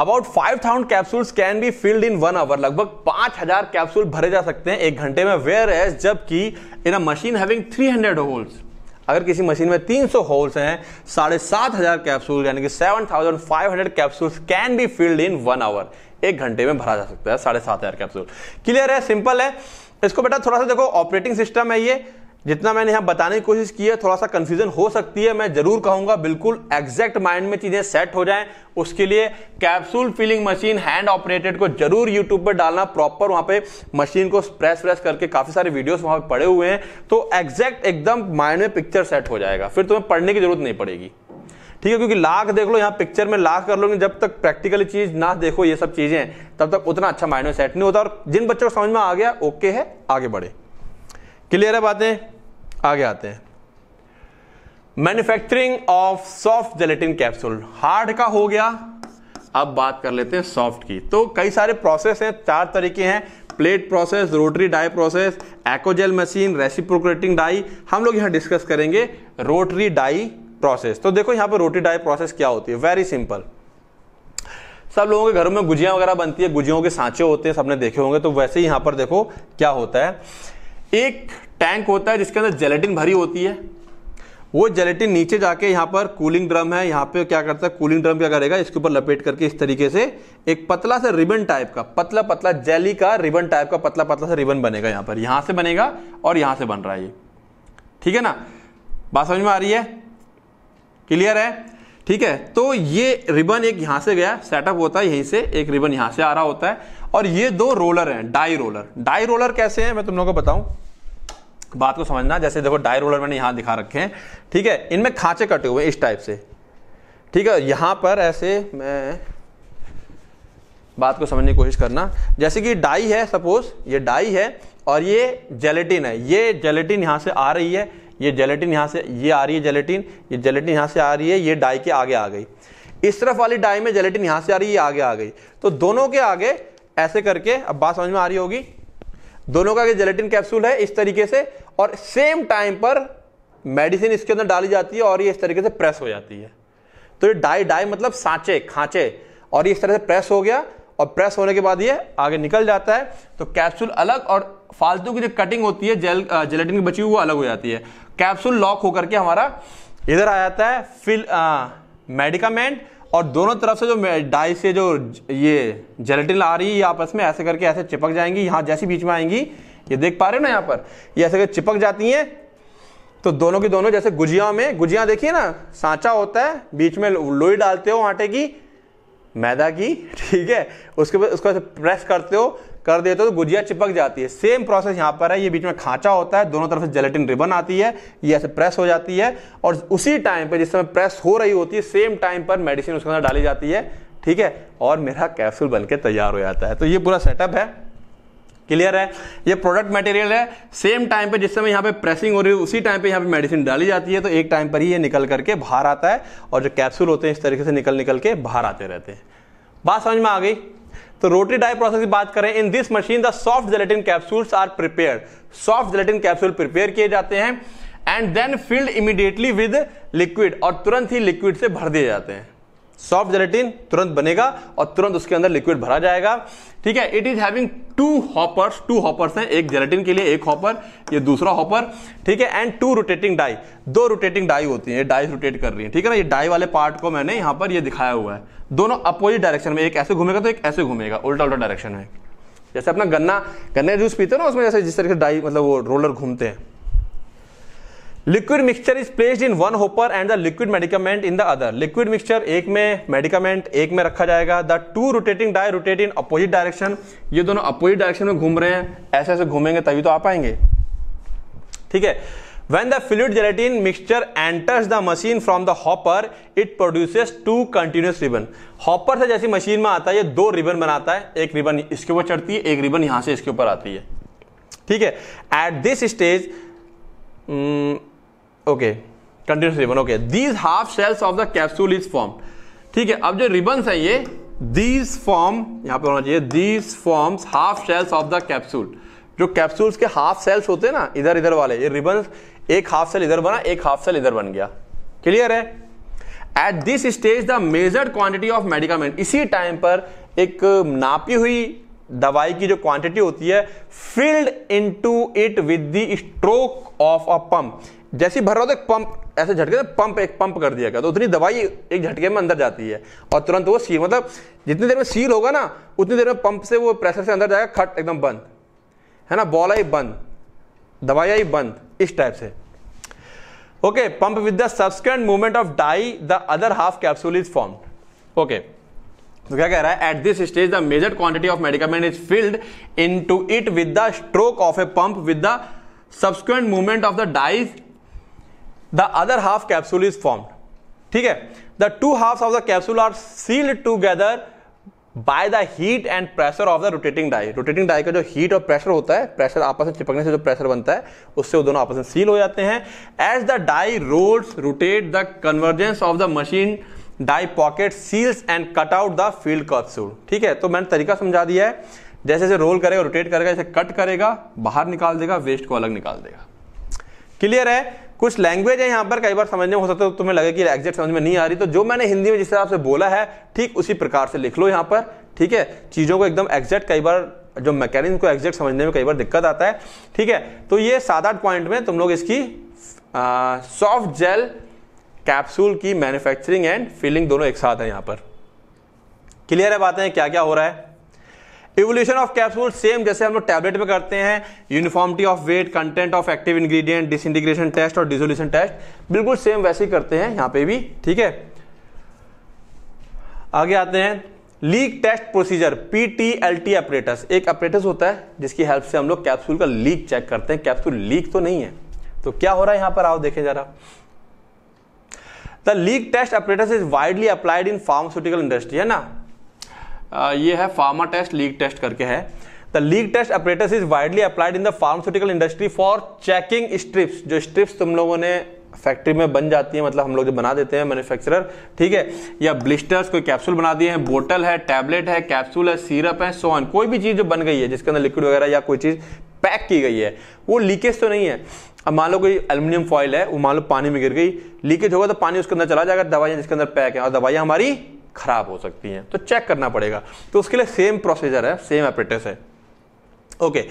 about five thousand capsule can be filled in one hour लगभग पांच हजार कैप्सूल भरे जा सकते हैं एक घंटे में वेयर एज जबकि in a machine having hundred holes अगर किसी मशीन में तीन सौ होल्स हैं साढ़े सात हजार कैप्सूल यानी कि hundred capsule can be filled in one hour एक घंटे में भरा जा सकता है साढ़े सात हजार कैप्सूल क्लियर है सिंपल है इसको बेटा थोड़ा सा देखो ऑपरेटिंग सिस्टम है ये जितना मैंने यहाँ बताने की कोशिश की है थोड़ा सा कन्फ्यूजन हो सकती है मैं जरूर कहूंगा बिल्कुल एग्जैक्ट माइंड में चीजें सेट हो जाएं उसके लिए capsule filling machine hand operated को जरूर यूट्यूब पर डालना प्रॉपर वहां पे मशीन को प्रेस प्रेस करके काफी सारे वीडियोस वहां पे पड़े हुए हैं तो एग्जैक्ट एकदम माइंड में पिक्चर सेट हो जाएगा फिर तुम्हें पढ़ने की जरूरत नहीं पड़ेगी ठीक है क्योंकि लाख देख लो यहाँ पिक्चर में लाख कर लोगे जब तक प्रैक्टिकली चीज ना देखो ये सब चीजें तब तक उतना अच्छा माइंड में सेट नहीं होता और जिन बच्चों को समझ में आ गया ओके है आगे बढ़े क्लियर है बातें आगे आते हैं manufacturing of soft gelatin capsule hard का हो गया अब बात कर लेते हैं सॉफ्ट की तो कई सारे प्रोसेस हैं चार तरीके हैं plate process rotary die process एक्जेल मशीन रेसिप्रोक्रेटिंग डाई हम लोग यहां डिस्कस करेंगे रोटरी डाई प्रोसेस तो देखो यहां पर रोटरी डाई प्रोसेस क्या होती है वेरी सिंपल सब लोगों के घरों में गुजिया वगैरह बनती है गुजियों के सांचे होते हैं सबने देखे होंगे तो वैसे ही यहां पर देखो क्या होता है एक टैंक होता है जिसके अंदर जेलेटिन भरी होती है वो जेलेटिन नीचे जाके यहाँ पर कूलिंग ड्रम है यहाँ पे क्या करता है कूलिंग ड्रम क्या करेगा इसके ऊपर लपेट करके इस तरीके से एक पतला सा रिबन टाइप का पतला पतला जेली का रिबन टाइप का पतला पतला सा रिबन बनेगा यहाँ पर यहाँ से बनेगा और यहाँ से बन रहा है ये ठीक है ना बात समझ में आ रही है क्लियर है ठीक है तो ये रिबन एक यहाँ से गया सेटअप होता है यहीं से एक रिबन यहाँ से आ रहा होता है और ये दो रोलर हैं डाई रोलर डाई रोलर कैसे हैं मैं तुम लोगों को बताऊं बात को समझना जैसे देखो डाई रोलर मैंने यहां दिखा रखे हैं ठीक है इनमें खांचे कटे हुए इस टाइप से ठीक है यहां पर ऐसे मैं बात को समझने की कोशिश करना जैसे कि डाई है सपोज ये डाई है और ये जेलेटिन है ये जेलेटिन यहां से आ रही है ये जेलेटिन यहां से ये आ रही है जेलेटिन ये जेलेटिन यहां से आ रही है ये डाई के आगे आ गई इस तरफ वाली डाई में जेलेटिन यहां से आ रही है ये आगे आ गई तो दोनों के आगे ऐसे करके अब बात समझ में आ रही होगी दोनों का जेलेटिन कैप्सूल है इस तरीके से और सेम टाइम पर मेडिसिन इसके अंदर डाली जाती है और ये इस तरीके से प्रेस हो जाती है तो ये डाई डाई मतलब सांचे खांचे और ये इस तरह से प्रेस हो गया और प्रेस होने के बाद ये आगे निकल जाता है तो कैप्सूल अलग और फालतू की जो कटिंग होती है जेल जेलेटिन की बची हुई वो अलग हो जाती है कैप्सूल लॉक होकर के हमारा इधर आ जाता है फिल मेडिकामेंट और दोनों तरफ से जो डाई से जो ये जेलेटिन आ रही है आपस में ऐसे करके ऐसे चिपक जाएंगी यहाँ जैसी बीच में आएंगी ये देख पा रहे हो ना यहाँ पर ये ऐसे चिपक जाती हैं तो दोनों की दोनों जैसे गुजिया में गुजिया देखिए ना सांचा होता है बीच में लोई डालते हो आटे की मैदा की ठीक है उसके बाद उसको प्रेस करते हो कर देते हो तो गुजिया चिपक जाती है सेम प्रोसेस यहाँ पर है ये बीच में खांचा होता है दोनों तरफ से जेलेटिन रिबन आती है ये ऐसे प्रेस हो जाती है और उसी टाइम पर जिस समय प्रेस हो रही होती है सेम टाइम पर मेडिसिन उसके अंदर डाली जाती है ठीक है और मेरा कैप्सूल बन के तैयार हो जाता है तो ये पूरा सेटअप है क्लियर है ये प्रोडक्ट मटेरियल है सेम टाइम पे जिस समय यहाँ पे प्रेसिंग हो रही है उसी टाइम पे यहाँ पे मेडिसिन डाली जाती है तो एक टाइम पर ही ये निकल करके बाहर आता है और जो कैप्सूल होते हैं इस तरीके से निकल निकल के बाहर आते रहते हैं बात समझ में आ गई तो रोटरी डाई प्रोसेस की बात करें in this machine the soft gelatin capsules are prepare soft gelatin capsule prepare किए जाते हैं and then filled immediately with liquid और तुरंत ही लिक्विड से भर दिए जाते हैं सॉफ्ट जेलेटिन तुरंत बनेगा और तुरंत उसके अंदर लिक्विड भरा जाएगा ठीक है it is having two hoppers two hoppers हैं एक जेलेटिन के लिए एक हॉपर ये दूसरा हॉपर ठीक है एंड टू रोटेटिंग डाई दो रोटेटिंग डाई होती है डाई रोटेट कर रही है ठीक है ना ये डाई वाले पार्ट को मैंने यहां पर ये दिखाया हुआ है दोनों अपोजिट डायरेक्शन में एक ऐसे घूमेगा तो एक ऐसे घूमेगा उल्टा उल्टा डायरेक्शन में जैसे अपना गन्ना गन्ने जूस पीते ना उसमें जैसे जिस तरीके से डाई मतलब वो रोलर घूमते हैं liquid mixture is placed in one hopper and the liquid medicament in the other liquid mixture एक में मेडिकमेंट एक में रखा जाएगा the two rotating die rotate in opposite direction ये दोनों अपोजिट डायरेक्शन में घूम रहे हैं ऐसे ऐसे घूमेंगे तभी तो आ पाएंगे ठीक है When the fluid gelatin mixture enters the machine from the hopper, it produces two continuous ribbon. Hopper से जैसी मशीन में आता है ये दो रिबन बनाता है एक रिबन इसके ऊपर चढ़ती है एक रिबन यहां से इसके ऊपर आती है ठीक है at this stage okay continuous ribbon okay these half shells of the capsule is form ठीक है अब जो रिबन्स हैं ये दीज फॉर्म यहां पर होना चाहिए these forms half shells of the capsule जो कैप्सूल्स के हाफ सेल्स होते हैं ना इधर इधर वाले ये रिबन एक हाफ सेल इधर बना एक हाफ सेल इधर बन गया क्लियर है at this stage the major quantity of medicament इसी टाइम पर एक नापी हुई दवाई की जो क्वांटिटी होती है filled into it with the stroke of a pump जैसे भर रहा हो तो एक पंप ऐसे झटके से पंप एक पंप कर दिया गया तो उतनी दवाई एक झटके में अंदर जाती है और तुरंत वो सील मतलब जितनी देर में सील होगा ना उतनी देर में पंप से वो प्रेशर से अंदर जाएगा खट एकदम बंद है ना बॉल आई बंद दवाई आई बंद इस टाइप से okay pump with the subsequent movement of die the other half capsule is form okay तो क्या कह रहा है at this stage the major quantity of medicament is filled into it with the stroke of a pump with the subsequent movement of the dies the other half capsule is form ठीक है the two half of the capsule are sealed together by the heat and pressure of the rotating die rotating die का जो heat और pressure होता है pressure आपस में चिपकने से जो प्रेशर बनता है उससे वो दोनों आपस में सील हो जाते हैं as the die rod rotate the convergence of the machine die pocket seals and cut out the filled capsule ठीक है तो मैंने तरीका समझा दिया है जैसे जैसे रोल करेगा रोटेट करेगा जैसे कट करेगा बाहर निकाल देगा वेस्ट को अलग निकाल देगा क्लियर है कुछ लैंग्वेज है यहां पर कई बार समझने हो सकता है तो तुम्हें लगे कि एग्जैक्ट समझ में नहीं आ रही तो जो मैंने हिंदी में जिस तरह से बोला है ठीक उसी प्रकार से लिख लो यहां पर ठीक है चीज़ों को एकदम एग्जैक्ट कई बार जो मैकेनिज्म को एग्जैक्ट समझने में कई बार दिक्कत आता है ठीक है तो ये सात आठ पॉइंट में तुम लोग इसकी सॉफ्ट जेल कैप्सूल की मैन्युफैक्चरिंग एंड फिलिंग दोनों एक साथ है यहां पर क्लियर है बातें क्या क्या हो रहा है इवोल्यूशन ऑफ कैप्सूल सेम जैसे हम लोग टैबलेट में करते हैं uniformity of weight content of active ingredient disintegration test और डिजोल्यूशन टेस्ट बिल्कुल सेम वैसे ही करते हैं यहां पे भी ठीक है आगे आते हैं leak test procedure P T L T apparatus एक अपरेटस होता है जिसकी हेल्प से हम लोग कैप्सूल का लीक चेक करते हैं कैप्सूल लीक तो नहीं है तो क्या हो रहा है यहां पर आओ देखे जरा the leak test apparatus is widely applied in pharmaceutical industry है ना ये है फार्मा टेस्ट लीक टेस्ट करके है the leak test apparatus is widely applied in the pharmaceutical industry for checking strips जो स्ट्रिप्स तुम लोगों ने फैक्ट्री में बन जाती है मतलब हम लोग जो बना देते हैं मैन्युफैक्चरर ठीक है या ब्लिस्टर्स कोई कैप्सूल बना दिए हैं बोतल है टैबलेट है कैप्सूल है सीरप है सोन कोई भी चीज़ जो बन गई है जिसके अंदर लिक्विड वगैरह या कोई चीज़ पैक की गई है वो लीकेज तो नहीं है अब मान लो कोई एल्यूमिनियम फॉइल है वो मान लो पानी में गिर गई लीकेज होगा तो पानी उसके अंदर चला जाएगा दवाइयाँ जिसके अंदर पैक है और दवाइयाँ हमारी खराब हो सकती हैं तो चेक करना पड़ेगा तो उसके लिए सेम प्रोसीजर है सेम एपरेटस है okay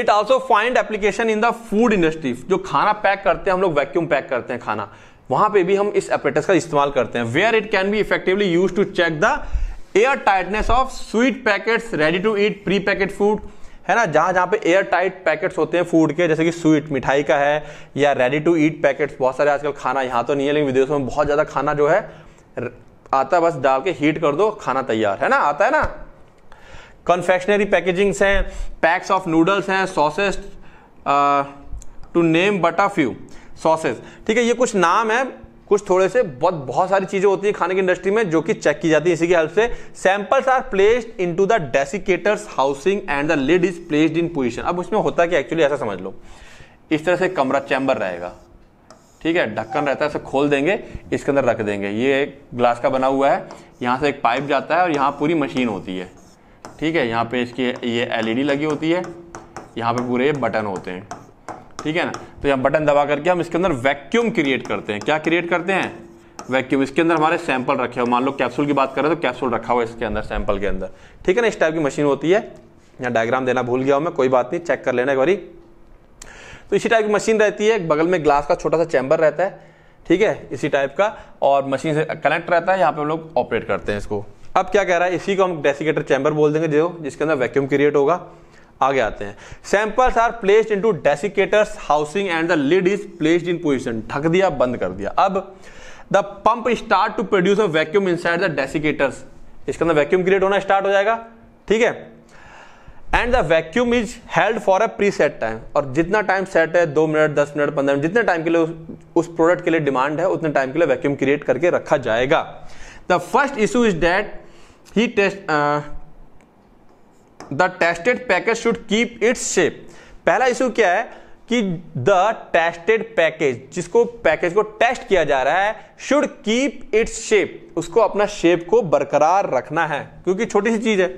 it also find application in the food industry जो खाना पैक करते हैं हम लोग वैक्यूम पैक करते हैं खाना वहां पे भी हम इस एपरेटस का इस्तेमाल करते हैं where it can be effectively use to check the air tightness of sweet packets ready to eat pre packet food है ना जहां जहां पे एयर टाइट पैकेट्स होते हैं फूड के जैसे कि स्वीट मिठाई का है या रेडी टू ईट पैकेट्स बहुत सारे आजकल खाना यहां तो नहीं है लेकिन विदेशों में बहुत ज़्यादा खाना जो है आता बस डाल के हीट कर दो खाना तैयार है ना आता है ना कन्फेक्शनरी पैकेजिंग्स हैं पैक्स ऑफ नूडल्स हैं sauces to name but of few sauces ठीक है ये कुछ नाम है कुछ थोड़े से बहुत बहुत सारी चीज़ें होती है खाने की इंडस्ट्री में जो कि चेक की जाती है इसी की हेल्प से samples are placed to the desiccators housing and the lid is placed in position अब उसमें होता है कि एक्चुअली ऐसा समझ लो इस तरह से कमरा चैम्बर रहेगा ठीक है ढक्कन रहता है उसे खोल देंगे इसके अंदर रख देंगे ये एक ग्लास का बना हुआ है यहाँ से एक पाइप जाता है और यहाँ पूरी मशीन होती है ठीक है यहाँ पे इसकी ये एलईडी लगी होती है यहाँ पे पूरे बटन होते हैं ठीक है ना तो यहाँ बटन दबा करके हम इसके अंदर वैक्यूम क्रिएट करते हैं क्या क्रिएट करते हैं वैक्यूम इसके अंदर हमारे सैंपल रखे हो मान लो कैप्सूल की बात करें तो कैप्सूल रखा हुआ इसके अंदर सैंपल के अंदर ठीक है ना इस टाइप की मशीन होती है यहाँ डायग्राम देना भूल गया हूँ मैं कोई बात नहीं चेक कर लेना एक बारी तो इसी टाइप की मशीन रहती है बगल में ग्लास का छोटा सा चैम्बर रहता है ठीक है इसी टाइप का और मशीन से कनेक्ट रहता है यहाँ पे हम लोग ऑपरेट करते हैं इसको अब क्या कह रहा है इसी को हम डेसिकेटर चैम्बर बोल देंगे जो जिसके अंदर वैक्यूम क्रिएट होगा आगे आते हैं samples are placed into desiccators housing and the lid is placed in position ढक दिया बंद कर दिया अब the pump start to produce a vacuum inside the desiccators इसके अंदर वैक्यूम क्रिएट होना स्टार्ट हो जाएगा ठीक है and the vacuum is held for a pre set time और जितना टाइम सेट है दो मिनट दस मिनट पंद्रह मिनट जितने टाइम के लिए उस प्रोडक्ट के लिए डिमांड है उतने टाइम के लिए वैक्यूम क्रिएट करके रखा जाएगा the first issue is that he test the tested package should keep its shape पहला इशू क्या है कि द टेस्टेड पैकेज जिसको पैकेज को टेस्ट किया जा रहा है शुड कीप इट्स शेप उसको अपना शेप को बरकरार रखना है क्योंकि छोटी सी चीज है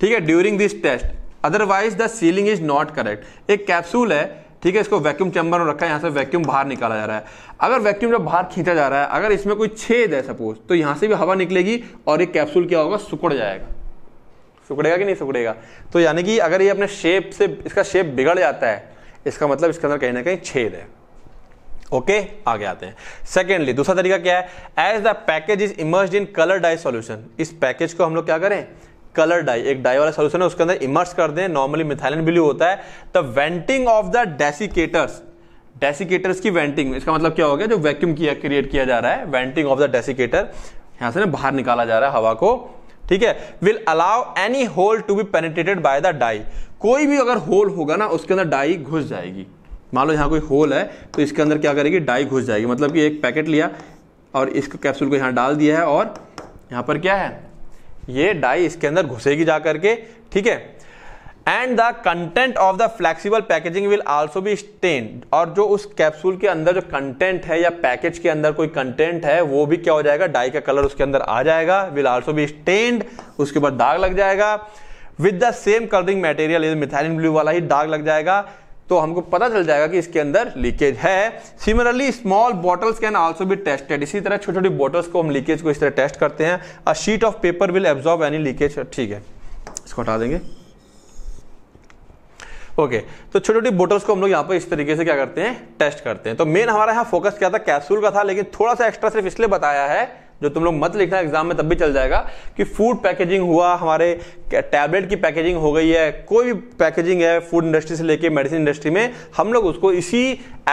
ठीक है during this test otherwise the sealing is not correct एक कैप्सूल है ठीक है इसको वैक्यूम चैम्बर में रखा है यहां से वैक्यूम बाहर निकाला जा रहा है अगर वैक्यूम जब बाहर खींचा जा रहा है अगर इसमें कोई छेद है सपोज तो यहां से भी हवा निकलेगी और एक कैप्सूल क्या होगा सुकड़ जाएगा सुकड़ेगा कि नहीं सुकड़ेगा तो यानी कि अगर ये अपने शेप से इसका शेप बिगड़ जाता है इसका मतलब इसके अंदर कहीं ना कहीं छेद है ओके okay, आगे आते हैं सेकेंडली दूसरा तरीका क्या है as the package is immerse in colour dye solution इस पैकेज को हम लोग क्या करें कलर डाई एक डाई वाला सोल्यूशन है उसके अंदर इमर्स कर दें नॉर्मली मिथाइलिन ब्लू होता है the venting of the desiccators desiccators की वेंटिंग इसका मतलब क्या हो गया जो वैक्यूम किया क्रिएट किया जा रहा है वेंटिंग ऑफ द डेसिकेटर यहां से ना बाहर निकाला जा रहा है हवा को ठीक है will allow any hole to be penetrated by the dye कोई भी अगर होल होगा ना उसके अंदर डाई घुस जाएगी मान लो यहाँ कोई होल है तो इसके अंदर क्या करेगी डाई घुस जाएगी मतलब कि एक पैकेट लिया और इस कैप्सूल को यहाँ डाल दिया है और यहाँ पर क्या है ये डाई इसके अंदर घुसेगी जा करके ठीक है and the content of the flexible packaging will also be stain और जो उस कैप्सूल के अंदर जो कंटेंट है या पैकेज के अंदर कोई कंटेंट है वो भी क्या हो जाएगा डाई का कलर उसके अंदर आ जाएगा विल आल्सो बी स्टेन उसके ऊपर दाग लग जाएगा with the same colouring material methylene blue वाला ही दाग लग जाएगा तो हमको पता चल जाएगा कि इसके अंदर लीकेज है similarly small bottles can also भी टेस्टेड इसी तरह छोटी छोटी बॉटल्स को हम लीकेज को इस तरह टेस्ट करते हैं a sheet of paper will absorb any leakage ठीक है इसको हटा देंगे ओके okay, तो छोटी छोटी बोटल्स को हम लोग यहाँ पर इस तरीके से क्या करते हैं टेस्ट करते हैं तो मेन हमारा यहाँ फोकस क्या था कैप्सूल का था लेकिन थोड़ा सा एक्स्ट्रा सिर्फ इसलिए बताया है जो तुम लोग मत लिखना एग्जाम में तब भी चल जाएगा कि फूड पैकेजिंग हुआ हमारे टैबलेट की पैकेजिंग हो गई है कोई भी पैकेजिंग है फूड इंडस्ट्री से लेके मेडिसिन इंडस्ट्री में हम लोग उसको इसी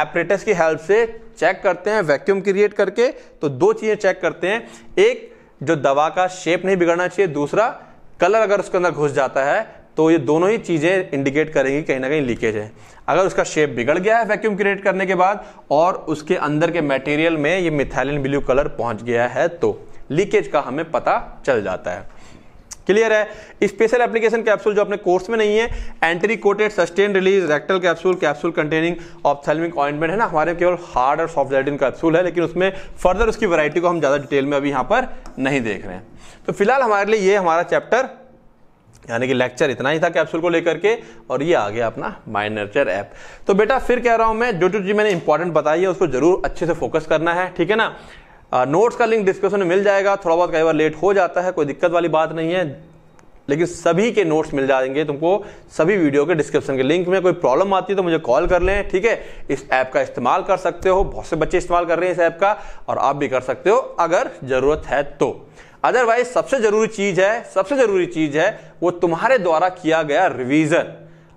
एपरेटस की हेल्प से चेक करते हैं वैक्यूम क्रिएट करके तो दो चीज़ें चेक करते हैं एक जो दवा का शेप नहीं बिगड़ना चाहिए दूसरा कलर अगर उसके अंदर घुस जाता है तो ये दोनों ही चीज़ें इंडिकेट करेंगी कहीं ना कहीं लीकेज है अगर उसका शेप बिगड़ गया है वैक्यूम क्रिएट करने के बाद और उसके अंदर के मटेरियल में ये मिथैलिन ब्लू कलर पहुंच गया है तो लीकेज का हमें पता चल जाता है क्लियर है स्पेशल एप्लीकेशन कैप्सूल जो अपने कोर्स में नहीं है enteric coated sustain release rectal capsule capsule containing ophthalmic ointment है ना हमारे केवल हार्ड और सॉफ्ट जेटिन कैप्सूल है लेकिन उसमें फर्दर उसकी वैरायटी को हम ज़्यादा डिटेल में अभी यहां पर नहीं देख रहे हैं तो फिलहाल हमारे लिए ये हमारा चैप्टर यानी कि लेक्चर इतना ही था कैप्सूल को लेकर के और ये आ गया अपना माइनर्चर नर्चर ऐप तो बेटा फिर कह रहा हूं मैं जो जो चीज़ मैंने इंपॉर्टेंट बताई है उसको जरूर अच्छे से फोकस करना है ठीक है ना नोट्स का लिंक डिस्क्रिप्शन में मिल जाएगा थोड़ा बहुत कई बार लेट हो जाता है कोई दिक्कत वाली बात नहीं है लेकिन सभी के नोट्स मिल जाएंगे तुमको सभी वीडियो के डिस्क्रिप्शन के लिंक में कोई प्रॉब्लम आती है तो मुझे कॉल कर लें ठीक है इस ऐप का इस्तेमाल कर सकते हो बहुत से बच्चे इस्तेमाल कर रहे हैं इस ऐप का और आप भी कर सकते हो अगर ज़रूरत है तो अदरवाइज सबसे जरूरी चीज है सबसे जरूरी चीज है वो तुम्हारे द्वारा किया गया रिवीजन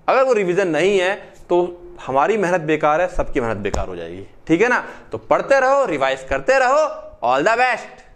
अगर वो रिवीजन नहीं है तो हमारी मेहनत बेकार है सबकी मेहनत बेकार हो जाएगी ठीक है ना तो पढ़ते रहो रिवाइज करते रहो ऑल द बेस्ट